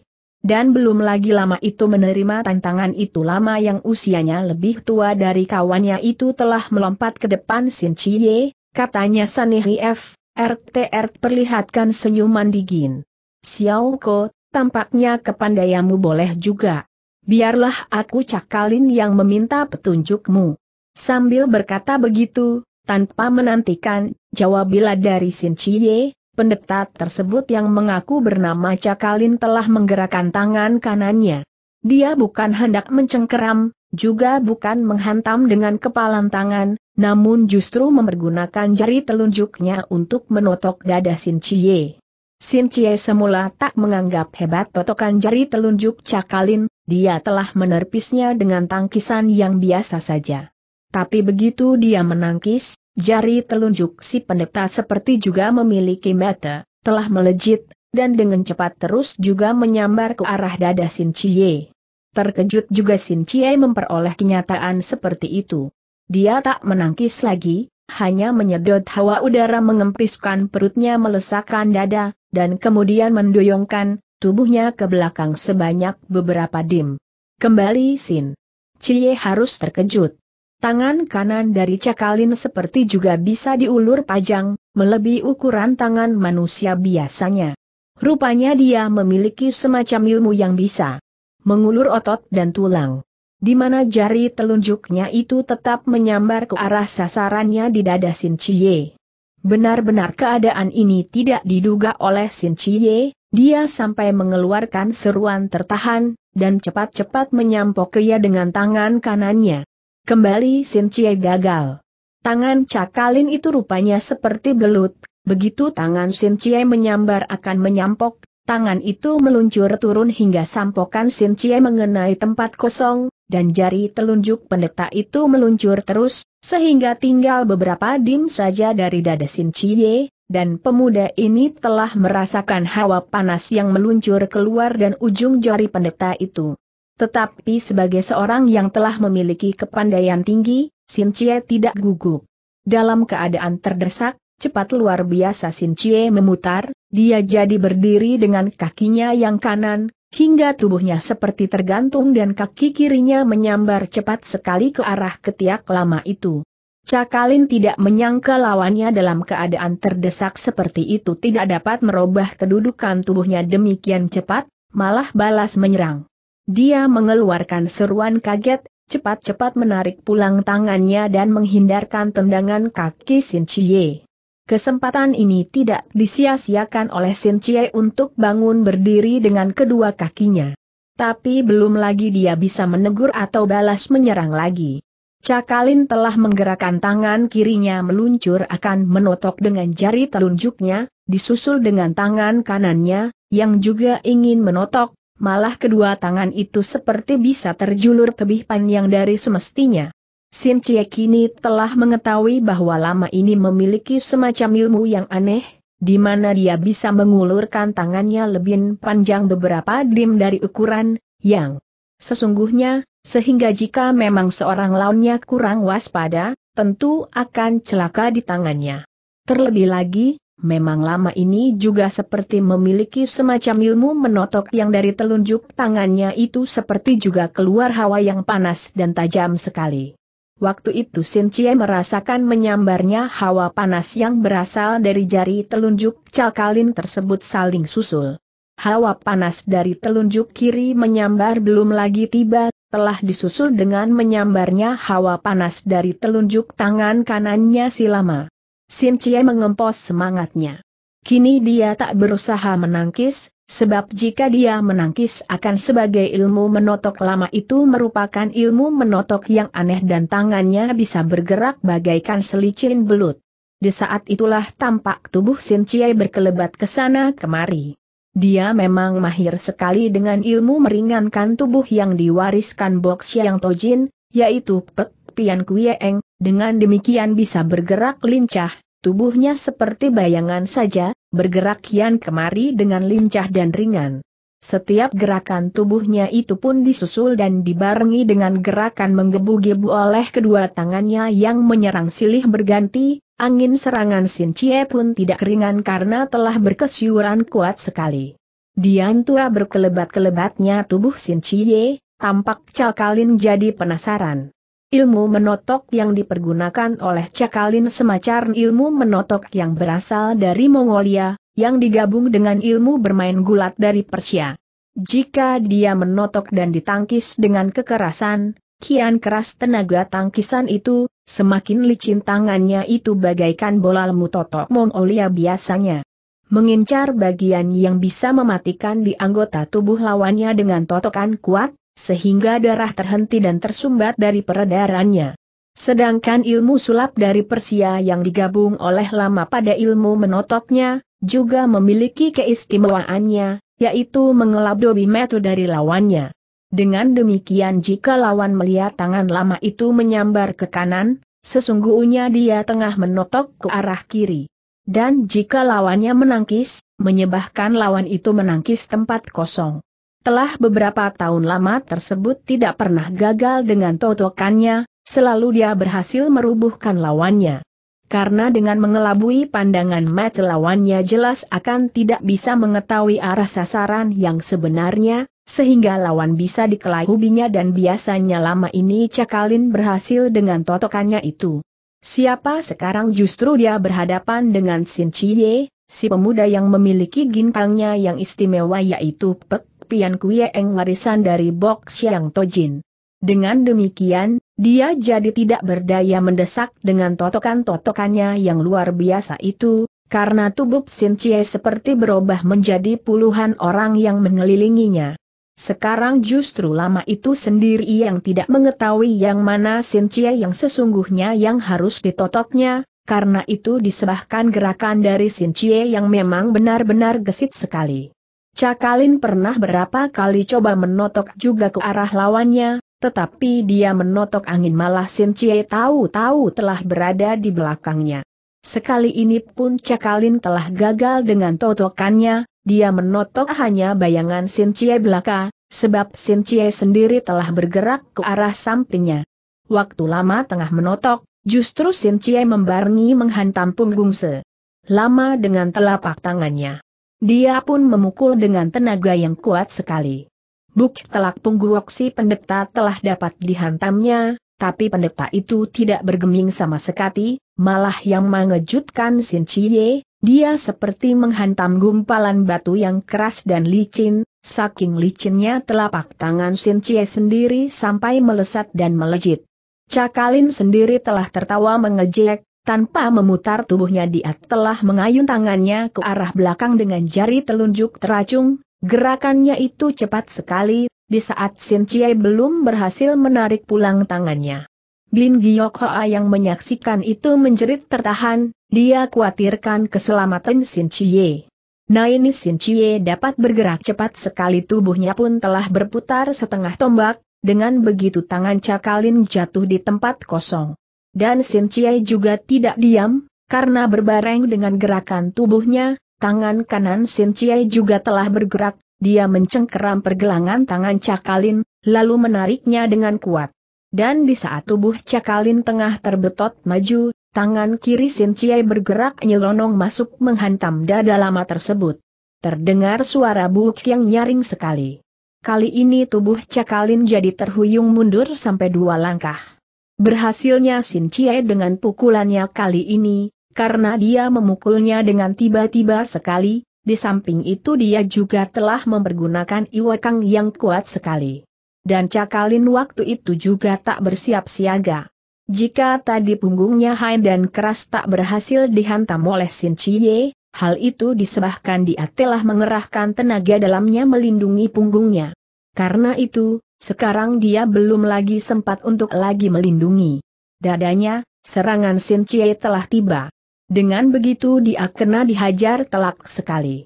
dan belum lagi lama itu menerima tantangan itu lama yang usianya lebih tua dari kawannya itu telah melompat ke depan Sin Chie, katanya Sanihi F, RTR perlihatkan senyuman dingin. Xiao Ko, tampaknya kepandaianmu boleh juga. Biarlah aku cakalin yang meminta petunjukmu. Sambil berkata begitu, tanpa menantikan, jawabilah dari Sin Chie, pendeta tersebut yang mengaku bernama Cakalin telah menggerakkan tangan kanannya. Dia bukan hendak mencengkeram, juga bukan menghantam dengan kepalan tangan, namun justru mempergunakan jari telunjuknya untuk menotok dada Sin Chie. Sin Chie semula tak menganggap hebat totokan jari telunjuk Cakalin, dia telah menerpisnya dengan tangkisan yang biasa saja. Tapi begitu dia menangkis, Jari telunjuk si pendeta seperti juga memiliki mata, telah melejit, dan dengan cepat terus juga menyambar ke arah dada Sin Chie. Terkejut juga Sin Chie memperoleh kenyataan seperti itu. Dia tak menangkis lagi, hanya menyedot hawa udara mengempiskan perutnya melesakkan dada, dan kemudian mendoyongkan tubuhnya ke belakang sebanyak beberapa dim. Kembali Sin. Cie harus terkejut. Tangan kanan dari Cakalin seperti juga bisa diulur panjang, melebihi ukuran tangan manusia biasanya. Rupanya dia memiliki semacam ilmu yang bisa mengulur otot dan tulang. Di mana jari telunjuknya itu tetap menyambar ke arah sasarannya di dada Sin Chie. Benar-benar keadaan ini tidak diduga oleh Sin Chie, dia sampai mengeluarkan seruan tertahan, dan cepat-cepat menyampok ia dengan tangan kanannya. Kembali Sin Cie gagal. Tangan cakalin itu rupanya seperti belut, begitu tangan Sin Cie menyambar akan menyampok, tangan itu meluncur turun hingga sampokan Sin Cie mengenai tempat kosong, dan jari telunjuk pendeta itu meluncur terus, sehingga tinggal beberapa dim saja dari dada Sin Cie, dan pemuda ini telah merasakan hawa panas yang meluncur keluar dan ujung jari pendeta itu. Tetapi sebagai seorang yang telah memiliki kepandaian tinggi, Sin Chie tidak gugup. Dalam keadaan terdesak, cepat luar biasa Sin Chie memutar, dia jadi berdiri dengan kakinya yang kanan, hingga tubuhnya seperti tergantung dan kaki kirinya menyambar cepat sekali ke arah ketiak lama itu. Cakalin tidak menyangka lawannya dalam keadaan terdesak seperti itu tidak dapat merubah kedudukan tubuhnya demikian cepat, malah balas menyerang. Dia mengeluarkan seruan kaget, cepat-cepat menarik pulang tangannya dan menghindarkan tendangan kaki Sin Chie. Kesempatan ini tidak disia-siakan oleh Sin Chie untuk bangun berdiri dengan kedua kakinya. Tapi belum lagi dia bisa menegur atau balas menyerang lagi. Cakalin telah menggerakkan tangan kirinya meluncur akan menotok dengan jari telunjuknya, disusul dengan tangan kanannya, yang juga ingin menotok, malah kedua tangan itu seperti bisa terjulur lebih panjang dari semestinya. Sin Cie kini telah mengetahui bahwa lama ini memiliki semacam ilmu yang aneh, di mana dia bisa mengulurkan tangannya lebih panjang beberapa dim dari ukuran, yang sesungguhnya, sehingga jika memang seorang lawannya kurang waspada, tentu akan celaka di tangannya. Terlebih lagi, memang lama ini juga seperti memiliki semacam ilmu menotok yang dari telunjuk tangannya itu seperti juga keluar hawa yang panas dan tajam sekali. Waktu itu Sin Cie merasakan menyambarnya hawa panas yang berasal dari jari telunjuk cakalin tersebut saling susul. Hawa panas dari telunjuk kiri menyambar belum lagi tiba, telah disusul dengan menyambarnya hawa panas dari telunjuk tangan kanannya si lama. Sin Cie mengempos semangatnya. Kini dia tak berusaha menangkis, sebab jika dia menangkis akan sebagai ilmu menotok lama itu merupakan ilmu menotok yang aneh dan tangannya bisa bergerak bagaikan selicin belut. Di saat itulah tampak tubuh Sin Cie berkelebat ke sana kemari. Dia memang mahir sekali dengan ilmu meringankan tubuh yang diwariskan Bok yang Tojin, yaitu Pek Pian Kuieng, dengan demikian bisa bergerak lincah, tubuhnya seperti bayangan saja, bergerak kian kemari dengan lincah dan ringan. Setiap gerakan tubuhnya itu pun disusul dan dibarengi dengan gerakan menggebu-gebu oleh kedua tangannya yang menyerang silih berganti, angin serangan Sin Chie pun tidak ringan karena telah berkesyuran kuat sekali. Diantua berkelebat-kelebatnya tubuh Sin Chie, tampak Cakalin jadi penasaran. Ilmu menotok yang dipergunakan oleh Cakalin semacam ilmu menotok yang berasal dari Mongolia, yang digabung dengan ilmu bermain gulat dari Persia. Jika dia menotok dan ditangkis dengan kekerasan, kian keras tenaga tangkisan itu, semakin licin tangannya itu bagaikan bola lemu totok Mongolia biasanya. Mengincar bagian yang bisa mematikan di anggota tubuh lawannya dengan totokan kuat, sehingga darah terhenti dan tersumbat dari peredarannya. Sedangkan ilmu sulap dari Persia yang digabung oleh lama pada ilmu menotoknya, juga memiliki keistimewaannya, yaitu mengelap dobi metu dari lawannya. Dengan demikian jika lawan melihat tangan lama itu menyambar ke kanan, sesungguhnya dia tengah menotok ke arah kiri. Dan jika lawannya menangkis, menyebahkan lawan itu menangkis tempat kosong. Telah beberapa tahun lama tersebut tidak pernah gagal dengan totokannya, selalu dia berhasil merubuhkan lawannya. Karena dengan mengelabui pandangan mata lawannya jelas akan tidak bisa mengetahui arah sasaran yang sebenarnya, sehingga lawan bisa dikelai hubinya dan biasanya lama ini Cakalin berhasil dengan totokannya itu. Siapa sekarang justru dia berhadapan dengan Sin Chie, si pemuda yang memiliki gintangnya yang istimewa yaitu Pek Pian Kue Eng warisan dari Bok Xiang Tojin. Dengan demikian, dia jadi tidak berdaya mendesak dengan totokan-totokannya yang luar biasa itu, karena tubuh Sin Chie seperti berubah menjadi puluhan orang yang mengelilinginya. Sekarang justru lama itu sendiri yang tidak mengetahui yang mana Sincie yang sesungguhnya yang harus ditotoknya, karena itu disebahkan gerakan dari Sincie yang memang benar-benar gesit sekali. Cakalin pernah berapa kali coba menotok juga ke arah lawannya, tetapi dia menotok angin malah Sin Cie tahu-tahu telah berada di belakangnya. Sekali ini pun Cakalin telah gagal dengan totokannya, dia menotok hanya bayangan Sin Cie belaka, sebab Sin Cie sendiri telah bergerak ke arah sampingnya. Waktu lama tengah menotok, justru Sin Cie membarengi menghantam punggung se. Lama dengan telapak tangannya. Dia pun memukul dengan tenaga yang kuat sekali. Buk telak pungguok si pendeta telah dapat dihantamnya, tapi pendeta itu tidak bergeming sama sekali, malah yang mengejutkan Sin Chie, dia seperti menghantam gumpalan batu yang keras dan licin, saking licinnya telapak tangan Sin Chie sendiri sampai melesat dan melejit. Cakalin sendiri telah tertawa mengejek, tanpa memutar tubuhnya dia telah mengayun tangannya ke arah belakang dengan jari telunjuk teracung, gerakannya itu cepat sekali, di saat Sin Chie belum berhasil menarik pulang tangannya. Bin Giok Hoa yang menyaksikan itu menjerit tertahan, dia khawatirkan keselamatan Sin Chie. ini Sin Chie dapat bergerak cepat sekali tubuhnya pun telah berputar setengah tombak, dengan begitu tangan Cakalin jatuh di tempat kosong. Dan Sin Chie juga tidak diam, karena berbareng dengan gerakan tubuhnya, tangan kanan Sin Chie juga telah bergerak, dia mencengkeram pergelangan tangan Cakalin, lalu menariknya dengan kuat. Dan di saat tubuh Cakalin tengah terbetot maju, tangan kiri Sin Chie bergerak nyelonong masuk menghantam dada lama tersebut. Terdengar suara buuk yang nyaring sekali. Kali ini tubuh Cakalin jadi terhuyung mundur sampai dua langkah. Berhasilnya Xin Chie dengan pukulannya kali ini, karena dia memukulnya dengan tiba-tiba sekali, di samping itu dia juga telah mempergunakan iwakang yang kuat sekali. Dan cakalin waktu itu juga tak bersiap siaga. Jika tadi punggungnya hai dan keras tak berhasil dihantam oleh Sin Chie, hal itu disebabkan dia telah mengerahkan tenaga dalamnya melindungi punggungnya. Karena itu, sekarang dia belum lagi sempat untuk lagi melindungi. Dadanya, serangan Sin Chie telah tiba. Dengan begitu dia kena dihajar telak sekali.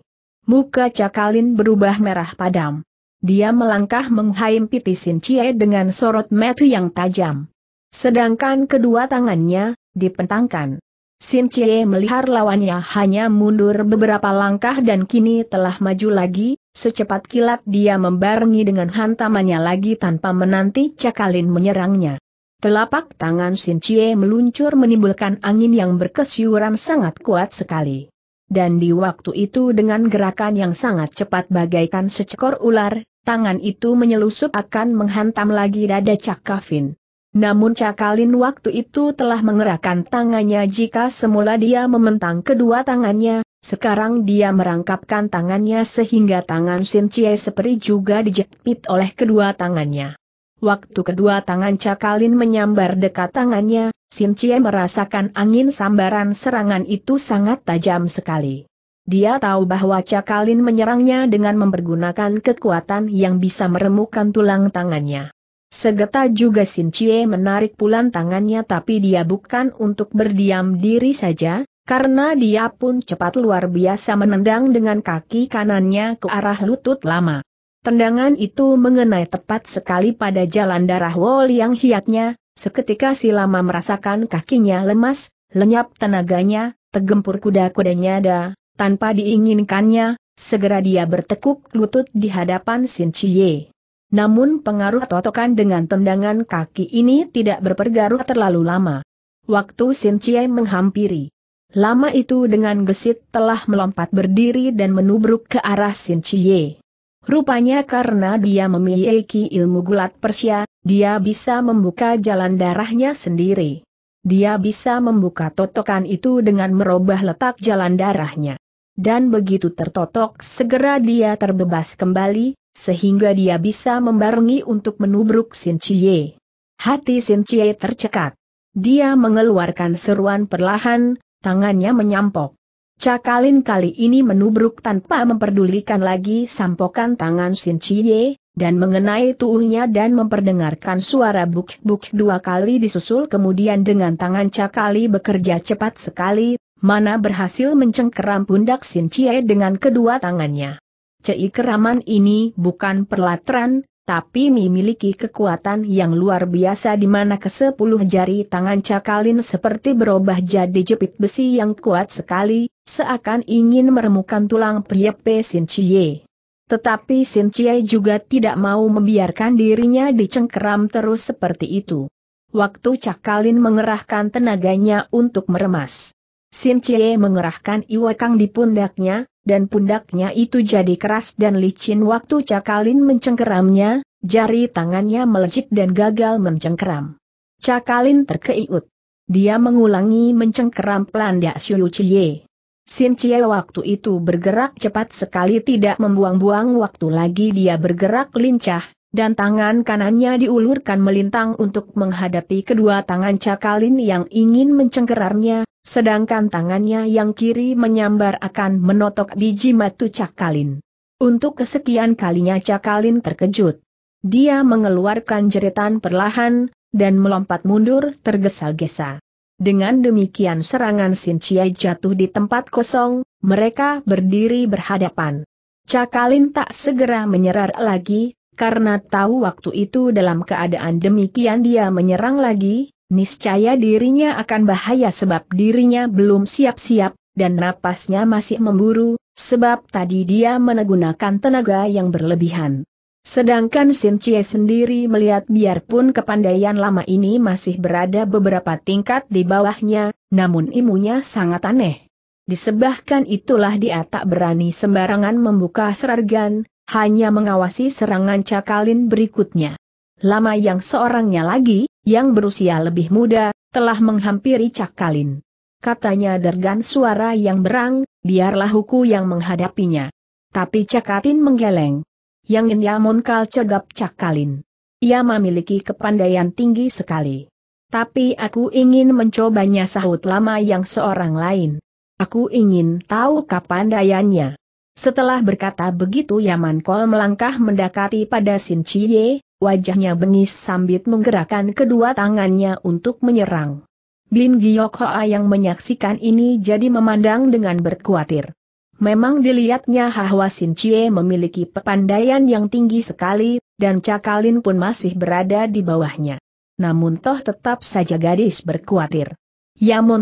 Muka Cakalin berubah merah padam. Dia melangkah menghampiri Sin Chie dengan sorot mata yang tajam. Sedangkan kedua tangannya, dipentangkan. Sin Chie melihat lawannya hanya mundur beberapa langkah dan kini telah maju lagi, Secepat kilat dia membarengi dengan hantamannya lagi tanpa menanti cakalin menyerangnya. Telapak tangan Sin Chie meluncur menimbulkan angin yang berkesiuran sangat kuat sekali. Dan di waktu itu dengan gerakan yang sangat cepat bagaikan secekor ular, tangan itu menyelusup akan menghantam lagi dada Cak Cakavin. Namun Cakalin waktu itu telah mengerahkan tangannya jika semula dia mementang kedua tangannya, sekarang dia merangkapkan tangannya sehingga tangan Sin Chie Seperi juga dijepit oleh kedua tangannya. Waktu kedua tangan Cakalin menyambar dekat tangannya, Sin Chie merasakan angin sambaran serangan itu sangat tajam sekali. Dia tahu bahwa Cakalin menyerangnya dengan mempergunakan kekuatan yang bisa meremukkan tulang tangannya. Segeta juga Sin Chie menarik pulang tangannya tapi dia bukan untuk berdiam diri saja, karena dia pun cepat luar biasa menendang dengan kaki kanannya ke arah lutut lama. Tendangan itu mengenai tepat sekali pada jalan darah Wol yang hiatnya, seketika si lama merasakan kakinya lemas, lenyap tenaganya, tergempur kuda-kudanya ada. tanpa diinginkannya, segera dia bertekuk lutut di hadapan Sin Chie. Namun pengaruh totokan dengan tendangan kaki ini tidak berpergaruh terlalu lama. Waktu Sin Chie menghampiri, Lama itu dengan gesit telah melompat berdiri dan menubruk ke arah Sin Chie. Rupanya karena dia memiliki ilmu gulat Persia, dia bisa membuka jalan darahnya sendiri. Dia bisa membuka totokan itu dengan merubah letak jalan darahnya. Dan begitu tertotok segera dia terbebas kembali, sehingga dia bisa membarengi untuk menubruk Sin Chie. Hati Sin Chie tercekat. Dia mengeluarkan seruan perlahan, tangannya menyampok. Cakalin kali ini menubruk tanpa memperdulikan lagi sampokan tangan Sin Chie, dan mengenai tubuhnya dan memperdengarkan suara buk-buk dua kali disusul kemudian dengan tangan cakali bekerja cepat sekali, mana berhasil mencengkeram pundak Sin Chie dengan kedua tangannya. Cei keraman ini bukan perlatran, tapi memiliki kekuatan yang luar biasa di mana ke sepuluh jari tangan cakalin seperti berubah jadi jepit besi yang kuat sekali, seakan ingin meremukan tulang pria P. Sin Chie. Tetapi Sin Chie juga tidak mau membiarkan dirinya dicengkeram terus seperti itu. Waktu cakalin mengerahkan tenaganya untuk meremas. Sin Chie mengerahkan Iwakang di pundaknya, dan pundaknya itu jadi keras dan licin waktu Cakalin mencengkeramnya, jari tangannya melejit dan gagal mencengkeram. Cakalin terkeiut. Dia mengulangi mencengkeram Dak Xiu Chie. Sin Chie waktu itu bergerak cepat sekali tidak membuang-buang waktu lagi dia bergerak lincah, dan tangan kanannya diulurkan melintang untuk menghadapi kedua tangan cakalin yang ingin mencengkerarnya, sedangkan tangannya yang kiri menyambar akan menotok biji matu cakalin. Untuk kesekian kalinya cakalin terkejut. Dia mengeluarkan jeritan perlahan, dan melompat mundur tergesa-gesa. Dengan demikian serangan Sin Chie jatuh di tempat kosong, mereka berdiri berhadapan. Cakalin tak segera menyerar lagi, karena tahu waktu itu dalam keadaan demikian dia menyerang lagi, niscaya dirinya akan bahaya sebab dirinya belum siap-siap, dan napasnya masih memburu, sebab tadi dia menggunakan tenaga yang berlebihan. Sedangkan Sin Chie sendiri melihat biarpun kepandaian lama ini masih berada beberapa tingkat di bawahnya, namun imunya sangat aneh. Disebahkan itulah dia tak berani sembarangan membuka serargan, hanya mengawasi serangan cakalin berikutnya. Lama yang seorangnya lagi, yang berusia lebih muda, telah menghampiri cakalin. Katanya dergan suara yang berang, biarlah huku yang menghadapinya. Tapi cakatin menggeleng. Yang Inyamun kal cegap cakalin. Ia memiliki kepandaian tinggi sekali. Tapi aku ingin mencobanya sahut lama yang seorang lain. Aku ingin tahu kepandaiannya. Setelah berkata begitu Yaman Kol melangkah mendekati pada Sin Chie, wajahnya bengis sambil menggerakkan kedua tangannya untuk menyerang. Bin Giyok Hoa yang menyaksikan ini jadi memandang dengan berkuatir. Memang dilihatnya Hahwa Sin Chie memiliki pepandaian yang tinggi sekali, dan Cakalin pun masih berada di bawahnya. Namun toh tetap saja gadis berkuatir.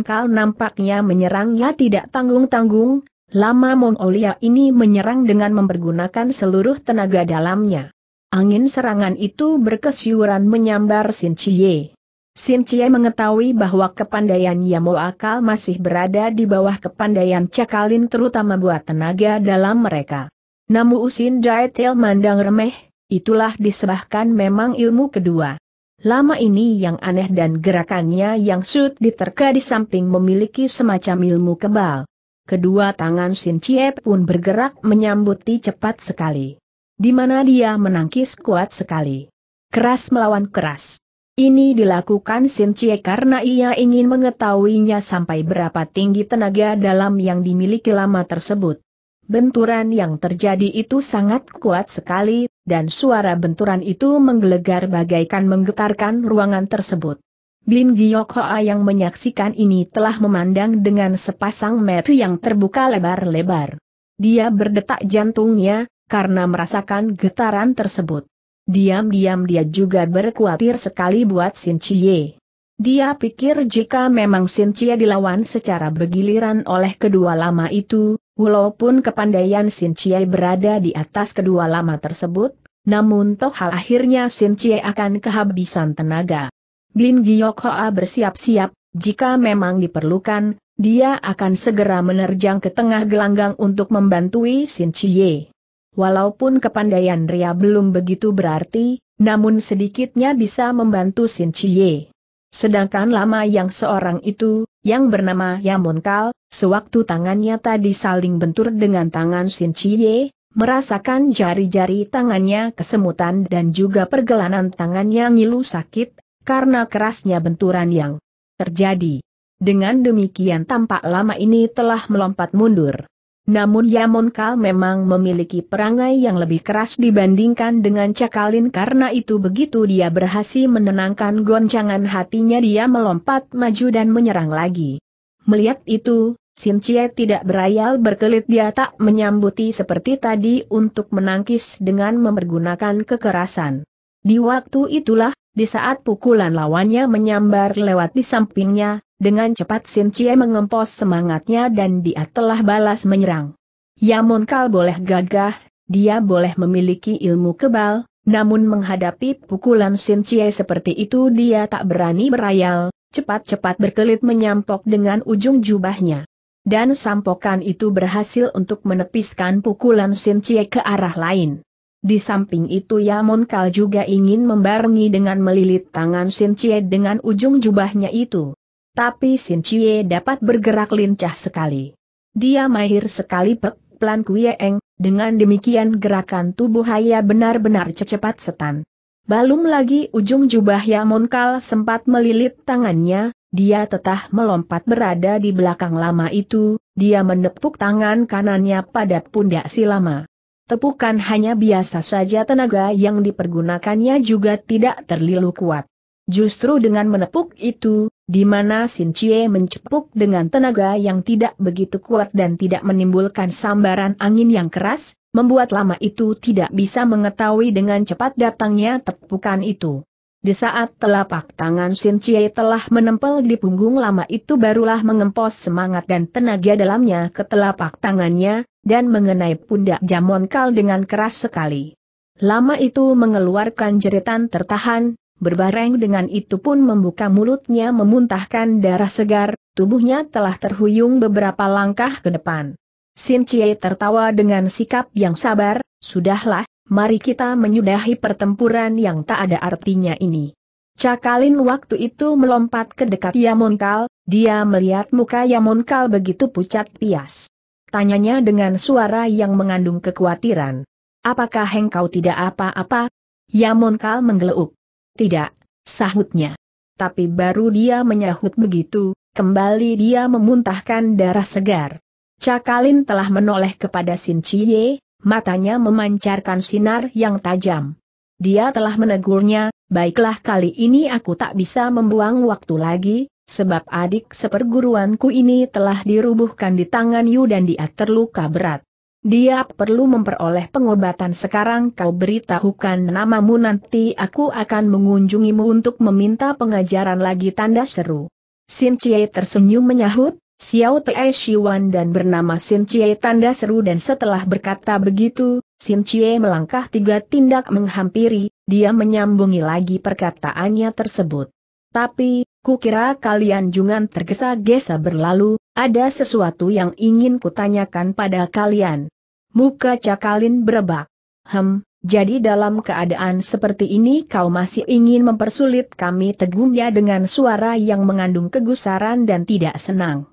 Kal nampaknya menyerangnya tidak tanggung-tanggung, Lama Mongolia ini menyerang dengan mempergunakan seluruh tenaga dalamnya. Angin serangan itu berkesiuran menyambar Sin Chie. Sin Chie mengetahui bahwa kepandaian Yamo Akal masih berada di bawah kepandaian Cakalin terutama buat tenaga dalam mereka. Namu Usin Jaetil mandang remeh, itulah disebahkan memang ilmu kedua. Lama ini yang aneh dan gerakannya yang sud diterka di samping memiliki semacam ilmu kebal kedua tangan Sin Chie pun bergerak menyambuti cepat sekali. Di mana dia menangkis kuat sekali. Keras melawan keras. Ini dilakukan Sin Chie karena ia ingin mengetahuinya sampai berapa tinggi tenaga dalam yang dimiliki lama tersebut. Benturan yang terjadi itu sangat kuat sekali, dan suara benturan itu menggelegar bagaikan menggetarkan ruangan tersebut. Bin Giok A yang menyaksikan ini telah memandang dengan sepasang mata yang terbuka lebar-lebar. Dia berdetak jantungnya, karena merasakan getaran tersebut. Diam-diam dia juga berkhawatir sekali buat Sin Chie. Dia pikir jika memang Sin Chie dilawan secara bergiliran oleh kedua lama itu, walaupun kepandaian Sin Chie berada di atas kedua lama tersebut, namun toh hal akhirnya Sin Chie akan kehabisan tenaga. Bin Giok bersiap-siap, jika memang diperlukan, dia akan segera menerjang ke tengah gelanggang untuk membantui Sin Chie. Walaupun kepandaian Ria belum begitu berarti, namun sedikitnya bisa membantu Sin Chie. Sedangkan lama yang seorang itu, yang bernama Yamunkal, sewaktu tangannya tadi saling bentur dengan tangan Sin Chie, merasakan jari-jari tangannya kesemutan dan juga pergelangan tangannya ngilu sakit, karena kerasnya benturan yang terjadi. Dengan demikian tampak lama ini telah melompat mundur. Namun Yamonkal memang memiliki perangai yang lebih keras dibandingkan dengan Cakalin karena itu begitu dia berhasil menenangkan goncangan hatinya dia melompat maju dan menyerang lagi. Melihat itu, Sincie tidak berayal berkelit dia tak menyambuti seperti tadi untuk menangkis dengan mempergunakan kekerasan. Di waktu itulah, di saat pukulan lawannya menyambar lewat di sampingnya, dengan cepat Sin Cie mengempos semangatnya dan dia telah balas menyerang. Yamun Kal boleh gagah, dia boleh memiliki ilmu kebal, namun menghadapi pukulan Sin Cie seperti itu dia tak berani berayal, cepat-cepat berkelit menyampok dengan ujung jubahnya. Dan sampokan itu berhasil untuk menepiskan pukulan Sin Cie ke arah lain. Di samping itu ya Kal juga ingin membarengi dengan melilit tangan Sin Chie dengan ujung jubahnya itu. Tapi Sin Chie dapat bergerak lincah sekali. Dia mahir sekali pek pelan kuyeeng, dengan demikian gerakan tubuh Haya benar-benar cecepat setan. Belum lagi ujung jubah ya Kal sempat melilit tangannya, dia tetah melompat berada di belakang lama itu, dia menepuk tangan kanannya pada pundak si lama. Tepukan hanya biasa saja tenaga yang dipergunakannya juga tidak terlalu kuat. Justru dengan menepuk itu, di mana Sin Chie mencepuk dengan tenaga yang tidak begitu kuat dan tidak menimbulkan sambaran angin yang keras, membuat lama itu tidak bisa mengetahui dengan cepat datangnya tepukan itu. Di saat telapak tangan Sin Chie telah menempel di punggung lama itu barulah mengempos semangat dan tenaga dalamnya ke telapak tangannya, dan mengenai pundak jamon kal dengan keras sekali. Lama itu mengeluarkan jeritan tertahan, berbareng dengan itu pun membuka mulutnya memuntahkan darah segar, tubuhnya telah terhuyung beberapa langkah ke depan. Sin Chie tertawa dengan sikap yang sabar, sudahlah, mari kita menyudahi pertempuran yang tak ada artinya ini. Cakalin waktu itu melompat ke dekat Yamonkal, dia melihat muka Yamonkal begitu pucat pias. Tanyanya dengan suara yang mengandung kekhawatiran. Apakah engkau tidak apa-apa? Yamonkal menggeleuk. Tidak, sahutnya. Tapi baru dia menyahut begitu, kembali dia memuntahkan darah segar. Cakalin telah menoleh kepada Sin Chie, matanya memancarkan sinar yang tajam. Dia telah menegurnya, baiklah kali ini aku tak bisa membuang waktu lagi, sebab adik seperguruanku ini telah dirubuhkan di tangan Yu dan dia terluka berat. Dia perlu memperoleh pengobatan sekarang kau beritahukan namamu nanti aku akan mengunjungimu untuk meminta pengajaran lagi tanda seru. Sin Chie tersenyum menyahut, Xiao Te Shiwan dan bernama Sim Cie tanda seru dan setelah berkata begitu, Sim Cie melangkah tiga tindak menghampiri, dia menyambungi lagi perkataannya tersebut. Tapi, kukira kalian jungan tergesa-gesa berlalu, ada sesuatu yang ingin kutanyakan pada kalian. Muka cakalin berebak. Hem, jadi dalam keadaan seperti ini kau masih ingin mempersulit kami tegumnya dengan suara yang mengandung kegusaran dan tidak senang.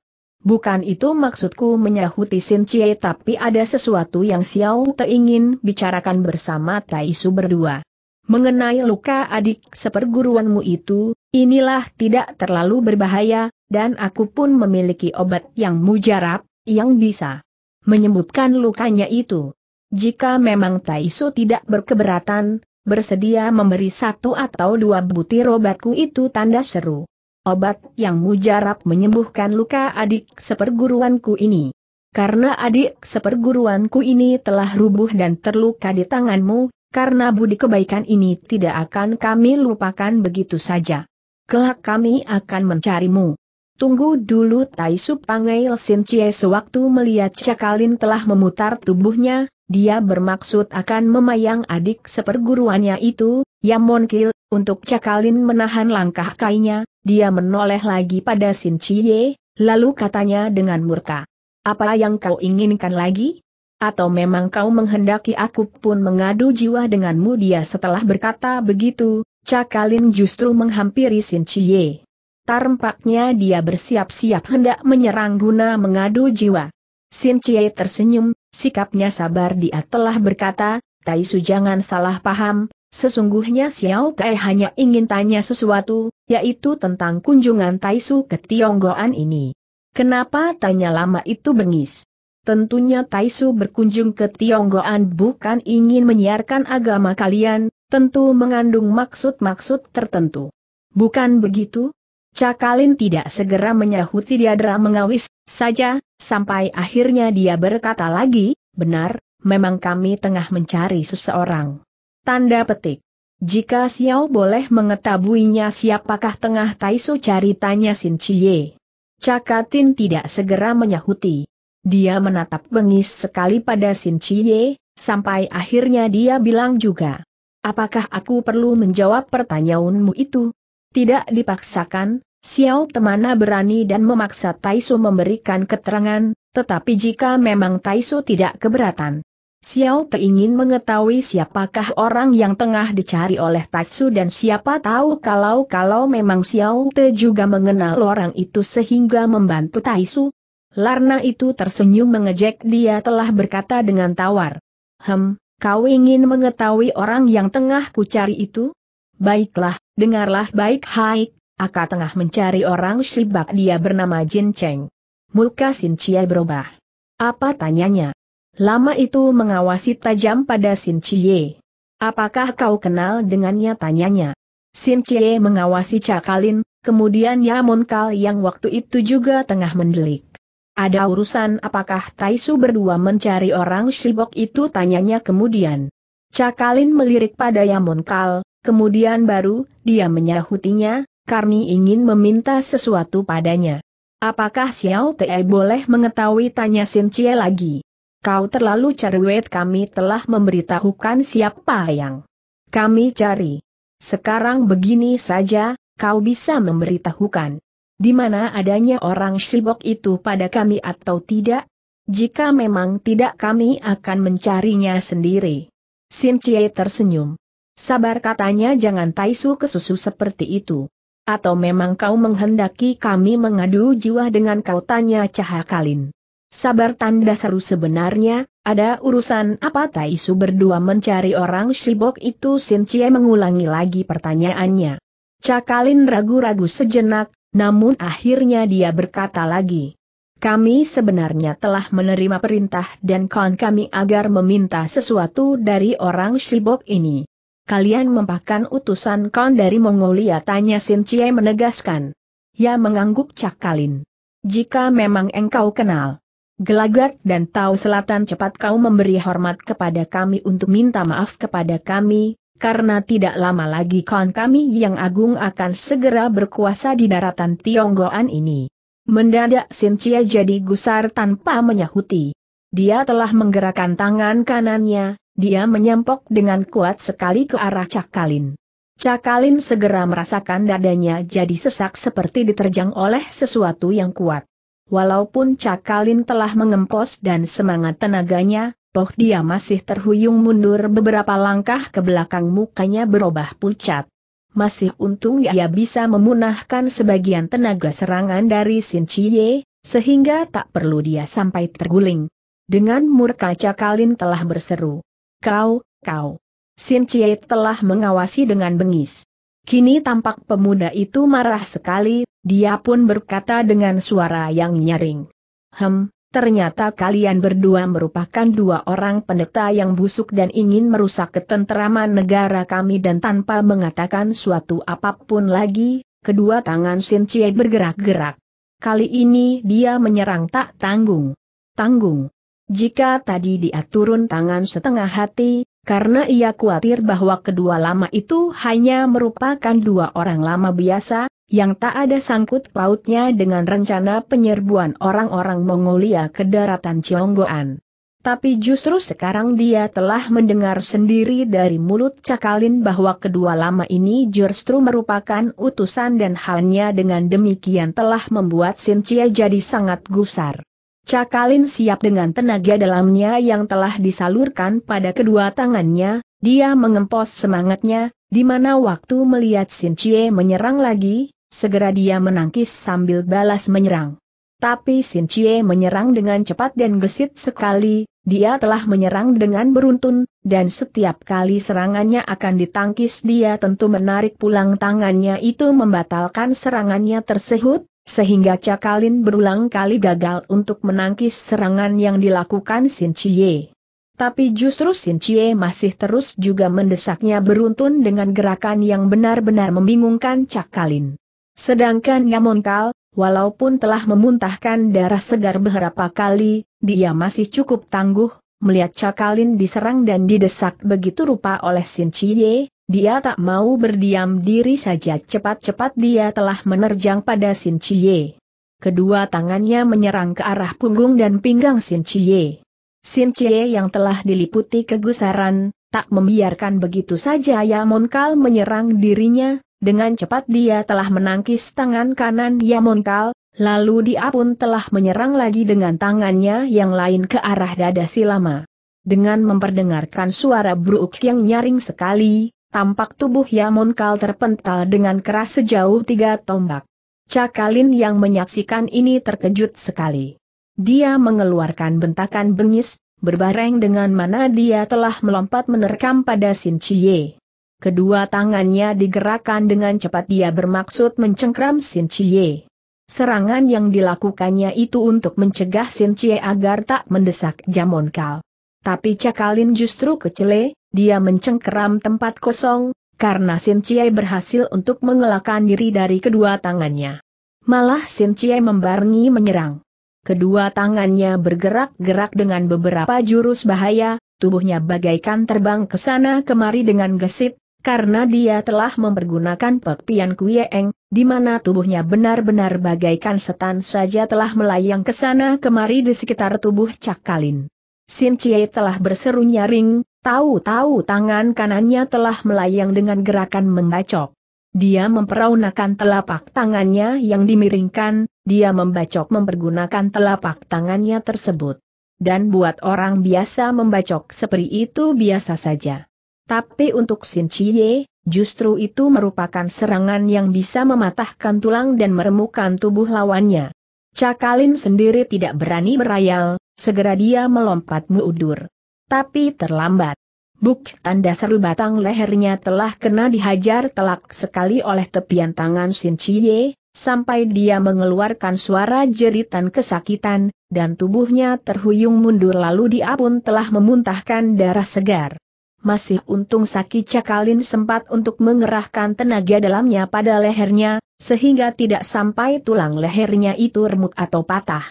Bukan itu maksudku menyahuti Sin Chie tapi ada sesuatu yang Xiao Te ingin bicarakan bersama Tai Su berdua. Mengenai luka adik seperguruanmu itu, inilah tidak terlalu berbahaya, dan aku pun memiliki obat yang mujarab, yang bisa menyembuhkan lukanya itu. Jika memang Su tidak berkeberatan, bersedia memberi satu atau dua butir obatku itu tanda seru obat yang mujarab menyembuhkan luka adik seperguruanku ini. Karena adik seperguruanku ini telah rubuh dan terluka di tanganmu, karena budi kebaikan ini tidak akan kami lupakan begitu saja. Kelak kami akan mencarimu. Tunggu dulu Tai Supangail Sin Chie sewaktu melihat Cakalin telah memutar tubuhnya, dia bermaksud akan memayang adik seperguruannya itu, Yamonkil, untuk cakalin menahan langkah kainya, dia menoleh lagi pada Sin Chie, lalu katanya dengan murka. Apa yang kau inginkan lagi? Atau memang kau menghendaki aku pun mengadu jiwa denganmu dia setelah berkata begitu, cakalin justru menghampiri Sin Chie. Tampaknya dia bersiap-siap hendak menyerang guna mengadu jiwa. Sin Chie tersenyum, sikapnya sabar dia telah berkata, Tai Su jangan salah paham, sesungguhnya Xiao Kai hanya ingin tanya sesuatu, yaitu tentang kunjungan Tai Su ke Tionggoan ini. Kenapa tanya lama itu bengis? Tentunya Tai Su berkunjung ke Tionggoan bukan ingin menyiarkan agama kalian, tentu mengandung maksud-maksud tertentu. Bukan begitu? Cakalin tidak segera menyahuti Diadra mengawis saja, sampai akhirnya dia berkata lagi, benar, memang kami tengah mencari seseorang. Tanda petik. Jika Xiao boleh mengetahuinya siapakah tengah Taisu cari tanya Sin Chie. Cakatin tidak segera menyahuti. Dia menatap bengis sekali pada Sin Chie, sampai akhirnya dia bilang juga. Apakah aku perlu menjawab pertanyaanmu itu? Tidak dipaksakan, Xiao Temana berani dan memaksa Taisu memberikan keterangan, tetapi jika memang Taisu tidak keberatan. Xiao Te ingin mengetahui siapakah orang yang tengah dicari oleh Taisu dan siapa tahu kalau-kalau memang Xiao Te juga mengenal orang itu sehingga membantu Taisu. Larna itu tersenyum mengejek dia telah berkata dengan tawar. Hem, kau ingin mengetahui orang yang tengah kucari itu? Baiklah, Dengarlah baik-baik, Aka tengah mencari orang Shibak dia bernama Jin Cheng. Muka Sin Chie berubah. Apa tanyanya? Lama itu mengawasi tajam pada Sin Chie. Apakah kau kenal dengannya tanyanya? Sin Chie mengawasi Cakalin, kemudian Yamunkal yang waktu itu juga tengah mendelik. Ada urusan apakah Taisu berdua mencari orang Shibok itu tanyanya kemudian. Cakalin melirik pada Yamunkal, Kemudian baru, dia menyahutinya, karena ingin meminta sesuatu padanya. Apakah Xiao Te boleh mengetahui tanya Sin Chie lagi? Kau terlalu cerewet kami telah memberitahukan siapa yang kami cari. Sekarang begini saja, kau bisa memberitahukan. Di mana adanya orang Shibok itu pada kami atau tidak? Jika memang tidak kami akan mencarinya sendiri. Sin Chie tersenyum. Sabar katanya jangan taisu ke susu seperti itu. Atau memang kau menghendaki kami mengadu jiwa dengan kau tanya cahakalin. Sabar tanda seru sebenarnya, ada urusan apa Taisu berdua mencari orang Shibok itu Sin Cie mengulangi lagi pertanyaannya. Cakalin ragu-ragu sejenak, namun akhirnya dia berkata lagi. Kami sebenarnya telah menerima perintah dan kawan kami agar meminta sesuatu dari orang Shibok ini kalian mempahkan utusan kon dari Mongolia tanya Sin Chie menegaskan. Ya mengangguk cakalin. Jika memang engkau kenal. Gelagat dan tahu selatan cepat kau memberi hormat kepada kami untuk minta maaf kepada kami, karena tidak lama lagi kon kami yang agung akan segera berkuasa di daratan Tionggoan ini. Mendadak Sin Chie jadi gusar tanpa menyahuti. Dia telah menggerakkan tangan kanannya, dia menyampok dengan kuat sekali ke arah Cakalin. Cakalin segera merasakan dadanya jadi sesak seperti diterjang oleh sesuatu yang kuat. Walaupun Cakalin telah mengempos dan semangat tenaganya, toh dia masih terhuyung mundur beberapa langkah ke belakang mukanya berubah pucat. Masih untung ia bisa memunahkan sebagian tenaga serangan dari Sin Chie, sehingga tak perlu dia sampai terguling. Dengan murka Cakalin telah berseru, kau, kau. Sin Chie telah mengawasi dengan bengis. Kini tampak pemuda itu marah sekali, dia pun berkata dengan suara yang nyaring. Hem, ternyata kalian berdua merupakan dua orang pendeta yang busuk dan ingin merusak ketenteraman negara kami dan tanpa mengatakan suatu apapun lagi, kedua tangan Sin Chie bergerak-gerak. Kali ini dia menyerang tak tanggung. Tanggung. Jika tadi dia turun tangan setengah hati, karena ia khawatir bahwa kedua lama itu hanya merupakan dua orang lama biasa, yang tak ada sangkut pautnya dengan rencana penyerbuan orang-orang Mongolia ke daratan Cionggoan. Tapi justru sekarang dia telah mendengar sendiri dari mulut Cakalin bahwa kedua lama ini justru merupakan utusan dan halnya dengan demikian telah membuat Sintia jadi sangat gusar. Cakalin siap dengan tenaga dalamnya yang telah disalurkan pada kedua tangannya, dia mengempos semangatnya, di mana waktu melihat Sin Chie menyerang lagi, segera dia menangkis sambil balas menyerang. Tapi Sin Chie menyerang dengan cepat dan gesit sekali, dia telah menyerang dengan beruntun, dan setiap kali serangannya akan ditangkis dia tentu menarik pulang tangannya itu membatalkan serangannya tersebut, sehingga Cakalin berulang kali gagal untuk menangkis serangan yang dilakukan Sin Chie. Tapi justru Sin Chie masih terus juga mendesaknya beruntun dengan gerakan yang benar-benar membingungkan Cakalin. Sedangkan Yamonkal, walaupun telah memuntahkan darah segar beberapa kali, dia masih cukup tangguh, melihat Cakalin diserang dan didesak begitu rupa oleh Sin Chie, dia tak mau berdiam diri saja cepat-cepat dia telah menerjang pada Sin Chie. Kedua tangannya menyerang ke arah punggung dan pinggang Sin Chie. Sin Chie yang telah diliputi kegusaran, tak membiarkan begitu saja Yamonkal menyerang dirinya, dengan cepat dia telah menangkis tangan kanan Yamonkal, lalu dia pun telah menyerang lagi dengan tangannya yang lain ke arah dada silama. Dengan memperdengarkan suara bruk yang nyaring sekali, tampak tubuh Yamonkal terpental dengan keras sejauh tiga tombak. Cakalin yang menyaksikan ini terkejut sekali. Dia mengeluarkan bentakan bengis, berbareng dengan mana dia telah melompat menerkam pada Sin Chie. Kedua tangannya digerakkan dengan cepat dia bermaksud mencengkram Sin Chie. Serangan yang dilakukannya itu untuk mencegah Sin Chie agar tak mendesak Jamonkal. Tapi Cakalin justru kecele, dia mencengkeram tempat kosong, karena Sin Chiai berhasil untuk mengelakkan diri dari kedua tangannya. Malah Sin Chiai membarengi menyerang. Kedua tangannya bergerak-gerak dengan beberapa jurus bahaya, tubuhnya bagaikan terbang ke sana kemari dengan gesit, karena dia telah mempergunakan pepian eng, di mana tubuhnya benar-benar bagaikan setan saja telah melayang ke sana kemari di sekitar tubuh Cakalin. Sin Chie telah berseru nyaring, Tahu-tahu tangan kanannya telah melayang dengan gerakan membacok. Dia memperaunakan telapak tangannya yang dimiringkan, dia membacok mempergunakan telapak tangannya tersebut. Dan buat orang biasa membacok seperti itu biasa saja. Tapi untuk Sin Chie, justru itu merupakan serangan yang bisa mematahkan tulang dan meremukkan tubuh lawannya. Cakalin sendiri tidak berani merayal, segera dia melompat mundur tapi terlambat. Buk tanda seru batang lehernya telah kena dihajar telak sekali oleh tepian tangan Sin Chie, sampai dia mengeluarkan suara jeritan kesakitan, dan tubuhnya terhuyung mundur lalu dia pun telah memuntahkan darah segar. Masih untung Saki Cakalin sempat untuk mengerahkan tenaga dalamnya pada lehernya, sehingga tidak sampai tulang lehernya itu remuk atau patah.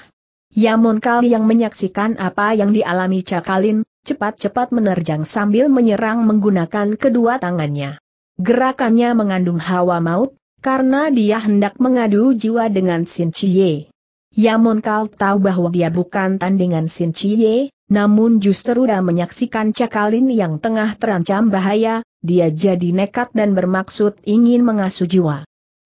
Yamun Kali yang menyaksikan apa yang dialami Cakalin, cepat-cepat menerjang sambil menyerang menggunakan kedua tangannya. Gerakannya mengandung hawa maut, karena dia hendak mengadu jiwa dengan Sin Chie. Yamun Kal tahu bahwa dia bukan tandingan Sin Chie, namun justru dia menyaksikan cakalin yang tengah terancam bahaya, dia jadi nekat dan bermaksud ingin mengasuh jiwa.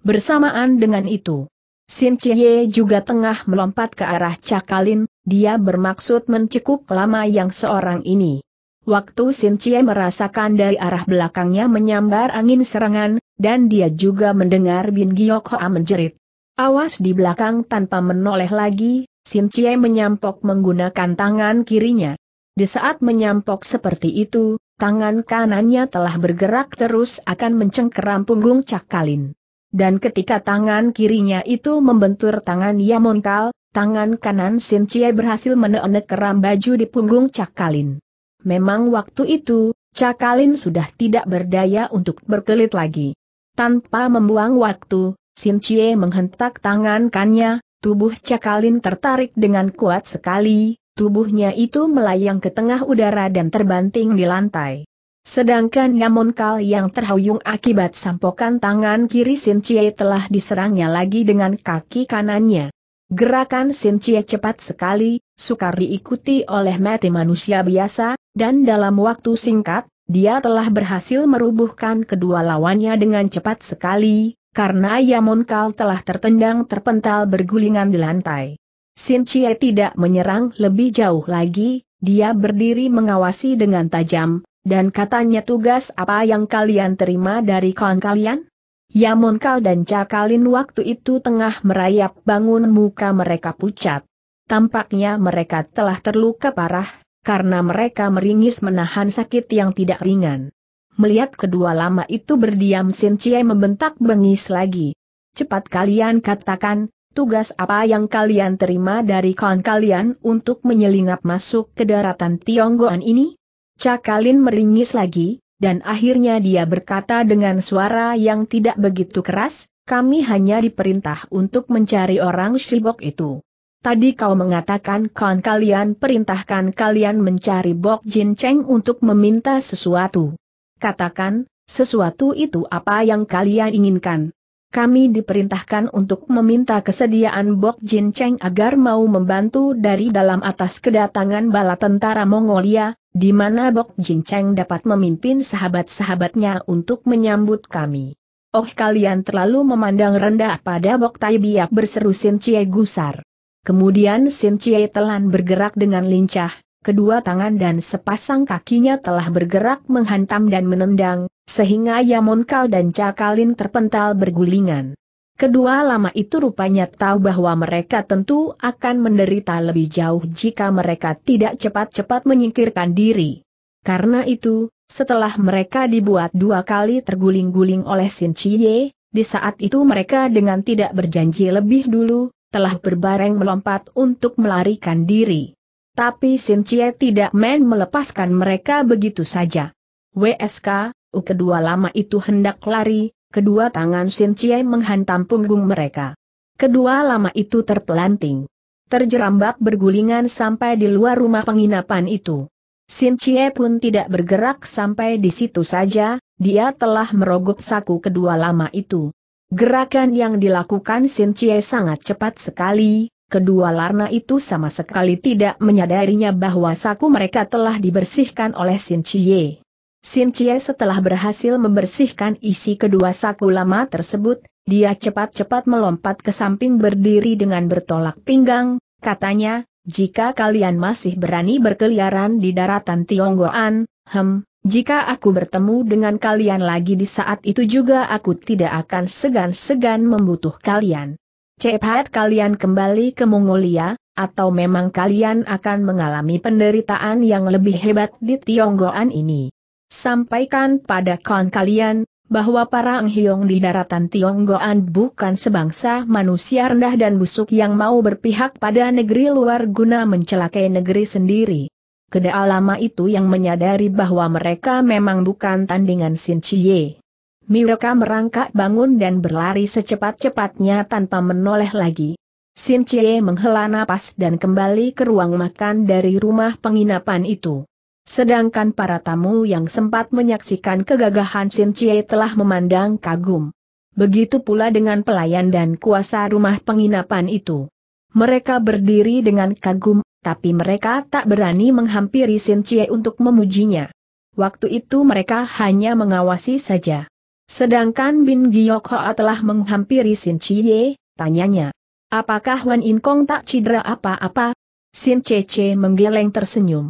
Bersamaan dengan itu, Sin Chie juga tengah melompat ke arah Cakalin, dia bermaksud mencekuk lama yang seorang ini. Waktu Sin Chie merasakan dari arah belakangnya menyambar angin serangan, dan dia juga mendengar Bin Giok Hoa menjerit. Awas di belakang tanpa menoleh lagi, Sin Chie menyampok menggunakan tangan kirinya. Di saat menyampok seperti itu, tangan kanannya telah bergerak terus akan mencengkeram punggung Cakalin. Dan ketika tangan kirinya itu membentur tangan Yamonkal, Tangan kanan Sin Chie berhasil meneonek keram baju di punggung Cakalin. Memang waktu itu, Cakalin sudah tidak berdaya untuk berkelit lagi. Tanpa membuang waktu, Sin Chie menghentak tangan kannya, tubuh Cakalin tertarik dengan kuat sekali, tubuhnya itu melayang ke tengah udara dan terbanting di lantai. Sedangkan Yamonkal yang terhuyung akibat sampokan tangan kiri Sin Chie telah diserangnya lagi dengan kaki kanannya. Gerakan Sin Cie cepat sekali, sukar diikuti oleh mati manusia biasa, dan dalam waktu singkat, dia telah berhasil merubuhkan kedua lawannya dengan cepat sekali, karena Yamonkal telah tertendang terpental bergulingan di lantai. Sin Cie tidak menyerang lebih jauh lagi, dia berdiri mengawasi dengan tajam, dan katanya tugas apa yang kalian terima dari kawan kalian? Yamonkal dan Cakalin waktu itu tengah merayap bangun muka mereka pucat. Tampaknya mereka telah terluka parah, karena mereka meringis menahan sakit yang tidak ringan. Melihat kedua lama itu berdiam Sin Cie membentak bengis lagi. Cepat kalian katakan, tugas apa yang kalian terima dari kawan kalian untuk menyelinap masuk ke daratan Tionggoan ini? Cakalin meringis lagi, dan akhirnya dia berkata dengan suara yang tidak begitu keras, kami hanya diperintah untuk mencari orang Shibok itu. Tadi kau mengatakan kawan kalian perintahkan kalian mencari Bok Jin Cheng untuk meminta sesuatu. Katakan, sesuatu itu apa yang kalian inginkan. Kami diperintahkan untuk meminta kesediaan Bok Jin Cheng agar mau membantu dari dalam atas kedatangan bala tentara Mongolia, di mana Bok Jin Cheng dapat memimpin sahabat-sahabatnya untuk menyambut kami. Oh kalian terlalu memandang rendah pada Bok Tai Biak berseru Sin Cie gusar. Kemudian Sin Cie telan bergerak dengan lincah, kedua tangan dan sepasang kakinya telah bergerak menghantam dan menendang, sehingga Yamonkal dan Cakalin terpental bergulingan. Kedua lama itu rupanya tahu bahwa mereka tentu akan menderita lebih jauh jika mereka tidak cepat-cepat menyingkirkan diri. Karena itu, setelah mereka dibuat dua kali terguling-guling oleh Sin Chie, di saat itu mereka dengan tidak berjanji lebih dulu, telah berbareng melompat untuk melarikan diri. Tapi Sin Chie tidak main melepaskan mereka begitu saja. WSK, U kedua lama itu hendak lari, kedua tangan Sin Cie menghantam punggung mereka. Kedua lama itu terpelanting. Terjerambak bergulingan sampai di luar rumah penginapan itu. Sin Cie pun tidak bergerak sampai di situ saja, dia telah merogoh saku kedua lama itu. Gerakan yang dilakukan Sin Cie sangat cepat sekali, kedua larna itu sama sekali tidak menyadarinya bahwa saku mereka telah dibersihkan oleh Sin Cie. Sin Chie setelah berhasil membersihkan isi kedua saku lama tersebut, dia cepat-cepat melompat ke samping berdiri dengan bertolak pinggang, katanya, jika kalian masih berani berkeliaran di daratan Tionggoan, hem, jika aku bertemu dengan kalian lagi di saat itu juga aku tidak akan segan-segan membutuh kalian. Cepat kalian kembali ke Mongolia, atau memang kalian akan mengalami penderitaan yang lebih hebat di Tionggoan ini. Sampaikan pada kawan kalian, bahwa para Anghiong di daratan Tionggoan bukan sebangsa manusia rendah dan busuk yang mau berpihak pada negeri luar guna mencelakai negeri sendiri. Kedai lama itu yang menyadari bahwa mereka memang bukan tandingan Sin Chie. Mereka merangkak bangun dan berlari secepat-cepatnya tanpa menoleh lagi. Sin Chie menghela napas dan kembali ke ruang makan dari rumah penginapan itu. Sedangkan para tamu yang sempat menyaksikan kegagahan Sin Chie telah memandang kagum. Begitu pula dengan pelayan dan kuasa rumah penginapan itu. Mereka berdiri dengan kagum, tapi mereka tak berani menghampiri Sin Chie untuk memujinya. Waktu itu mereka hanya mengawasi saja. Sedangkan Bin Giok Hoa telah menghampiri Sin Chie, tanyanya. Apakah Wan In Kong tak cedera apa-apa? Sin Chie menggeleng tersenyum.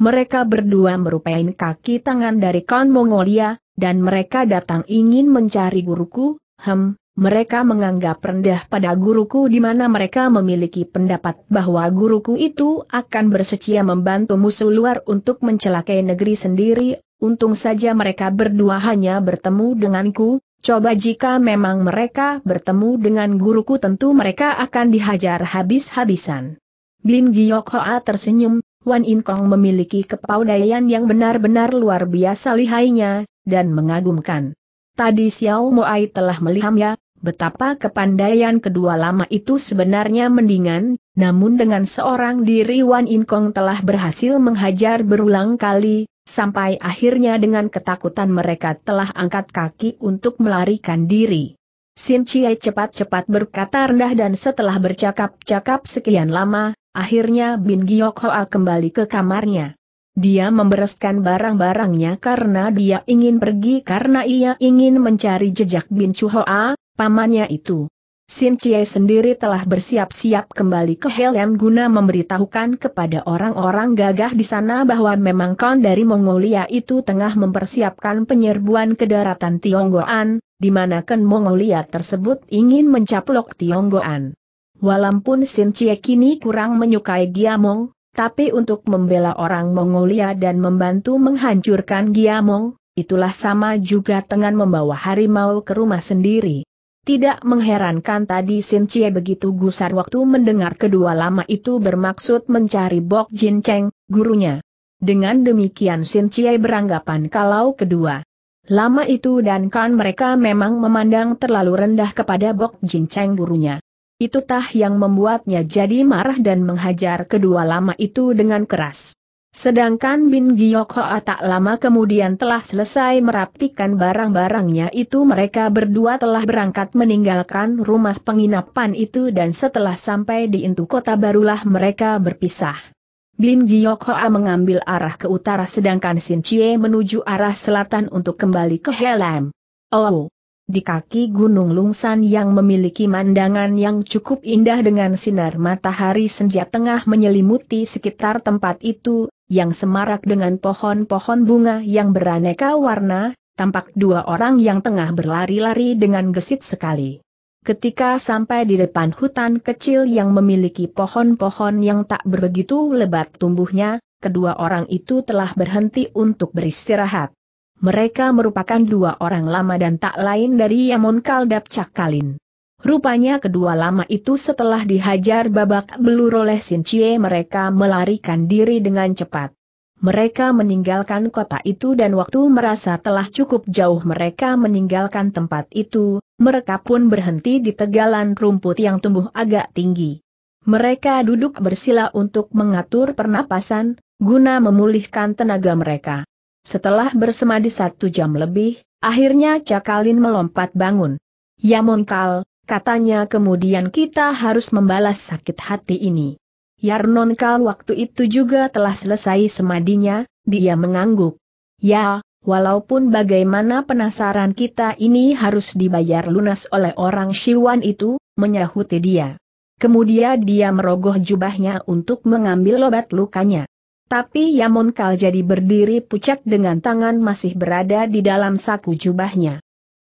Mereka berdua merupakan kaki tangan dari Kon Mongolia, dan mereka datang ingin mencari guruku, hem, mereka menganggap rendah pada guruku di mana mereka memiliki pendapat bahwa guruku itu akan bersedia membantu musuh luar untuk mencelakai negeri sendiri, untung saja mereka berdua hanya bertemu denganku, coba jika memang mereka bertemu dengan guruku tentu mereka akan dihajar habis-habisan. Bin Giok tersenyum, Wan In Kong memiliki kepandaian yang benar-benar luar biasa lihainya, dan mengagumkan. Tadi Xiao Moai telah melihamnya, betapa kepandaian kedua lama itu sebenarnya mendingan, namun dengan seorang diri Wan In Kong telah berhasil menghajar berulang kali, sampai akhirnya dengan ketakutan mereka telah angkat kaki untuk melarikan diri. Xin Chie cepat-cepat berkata rendah dan setelah bercakap-cakap sekian lama, Akhirnya Bin Giok Hoa kembali ke kamarnya. Dia membereskan barang-barangnya karena dia ingin pergi karena ia ingin mencari jejak Bin Chu Hoa, pamannya itu. Sin Chie sendiri telah bersiap-siap kembali ke Helen guna memberitahukan kepada orang-orang gagah di sana bahwa memang Khan dari Mongolia itu tengah mempersiapkan penyerbuan ke daratan Tionggoan, di mana Ken Mongolia tersebut ingin mencaplok Tionggoan. Walaupun Sin Chie kini kurang menyukai Giamong, tapi untuk membela orang Mongolia dan membantu menghancurkan Giamong, itulah sama juga dengan membawa harimau ke rumah sendiri. Tidak mengherankan tadi Sin Chie begitu gusar waktu mendengar kedua lama itu bermaksud mencari Bok Jin Cheng, gurunya. Dengan demikian Sin Chie beranggapan kalau kedua lama itu dan kan mereka memang memandang terlalu rendah kepada Bok Jin Cheng gurunya. Itu tah yang membuatnya jadi marah dan menghajar kedua lama itu dengan keras. Sedangkan Bin Giyok Hoa tak lama kemudian telah selesai merapikan barang-barangnya itu mereka berdua telah berangkat meninggalkan rumah penginapan itu dan setelah sampai di intu kota barulah mereka berpisah. Bin Giyok Hoa mengambil arah ke utara sedangkan Sin Chie menuju arah selatan untuk kembali ke Helam. Oh, di kaki Gunung Lungsan yang memiliki mandangan yang cukup indah dengan sinar matahari senja tengah menyelimuti sekitar tempat itu, yang semarak dengan pohon-pohon bunga yang beraneka warna, tampak dua orang yang tengah berlari-lari dengan gesit sekali. Ketika sampai di depan hutan kecil yang memiliki pohon-pohon yang tak berbegitu lebat tumbuhnya, kedua orang itu telah berhenti untuk beristirahat. Mereka merupakan dua orang lama dan tak lain dari Yamon Kaldap Cakalin. Rupanya kedua lama itu setelah dihajar babak belur oleh Sincie mereka melarikan diri dengan cepat. Mereka meninggalkan kota itu dan waktu merasa telah cukup jauh mereka meninggalkan tempat itu, mereka pun berhenti di tegalan rumput yang tumbuh agak tinggi. Mereka duduk bersila untuk mengatur pernapasan, guna memulihkan tenaga mereka. Setelah bersemadi satu jam lebih, akhirnya Cakalin melompat bangun. Ya Monkal, katanya kemudian kita harus membalas sakit hati ini. Yarnonkal waktu itu juga telah selesai semadinya, dia mengangguk. Ya, walaupun bagaimana penasaran kita ini harus dibayar lunas oleh orang Siwan itu, menyahuti dia. Kemudian dia merogoh jubahnya untuk mengambil obat lukanya. Tapi Yamon Kal jadi berdiri pucat dengan tangan masih berada di dalam saku jubahnya.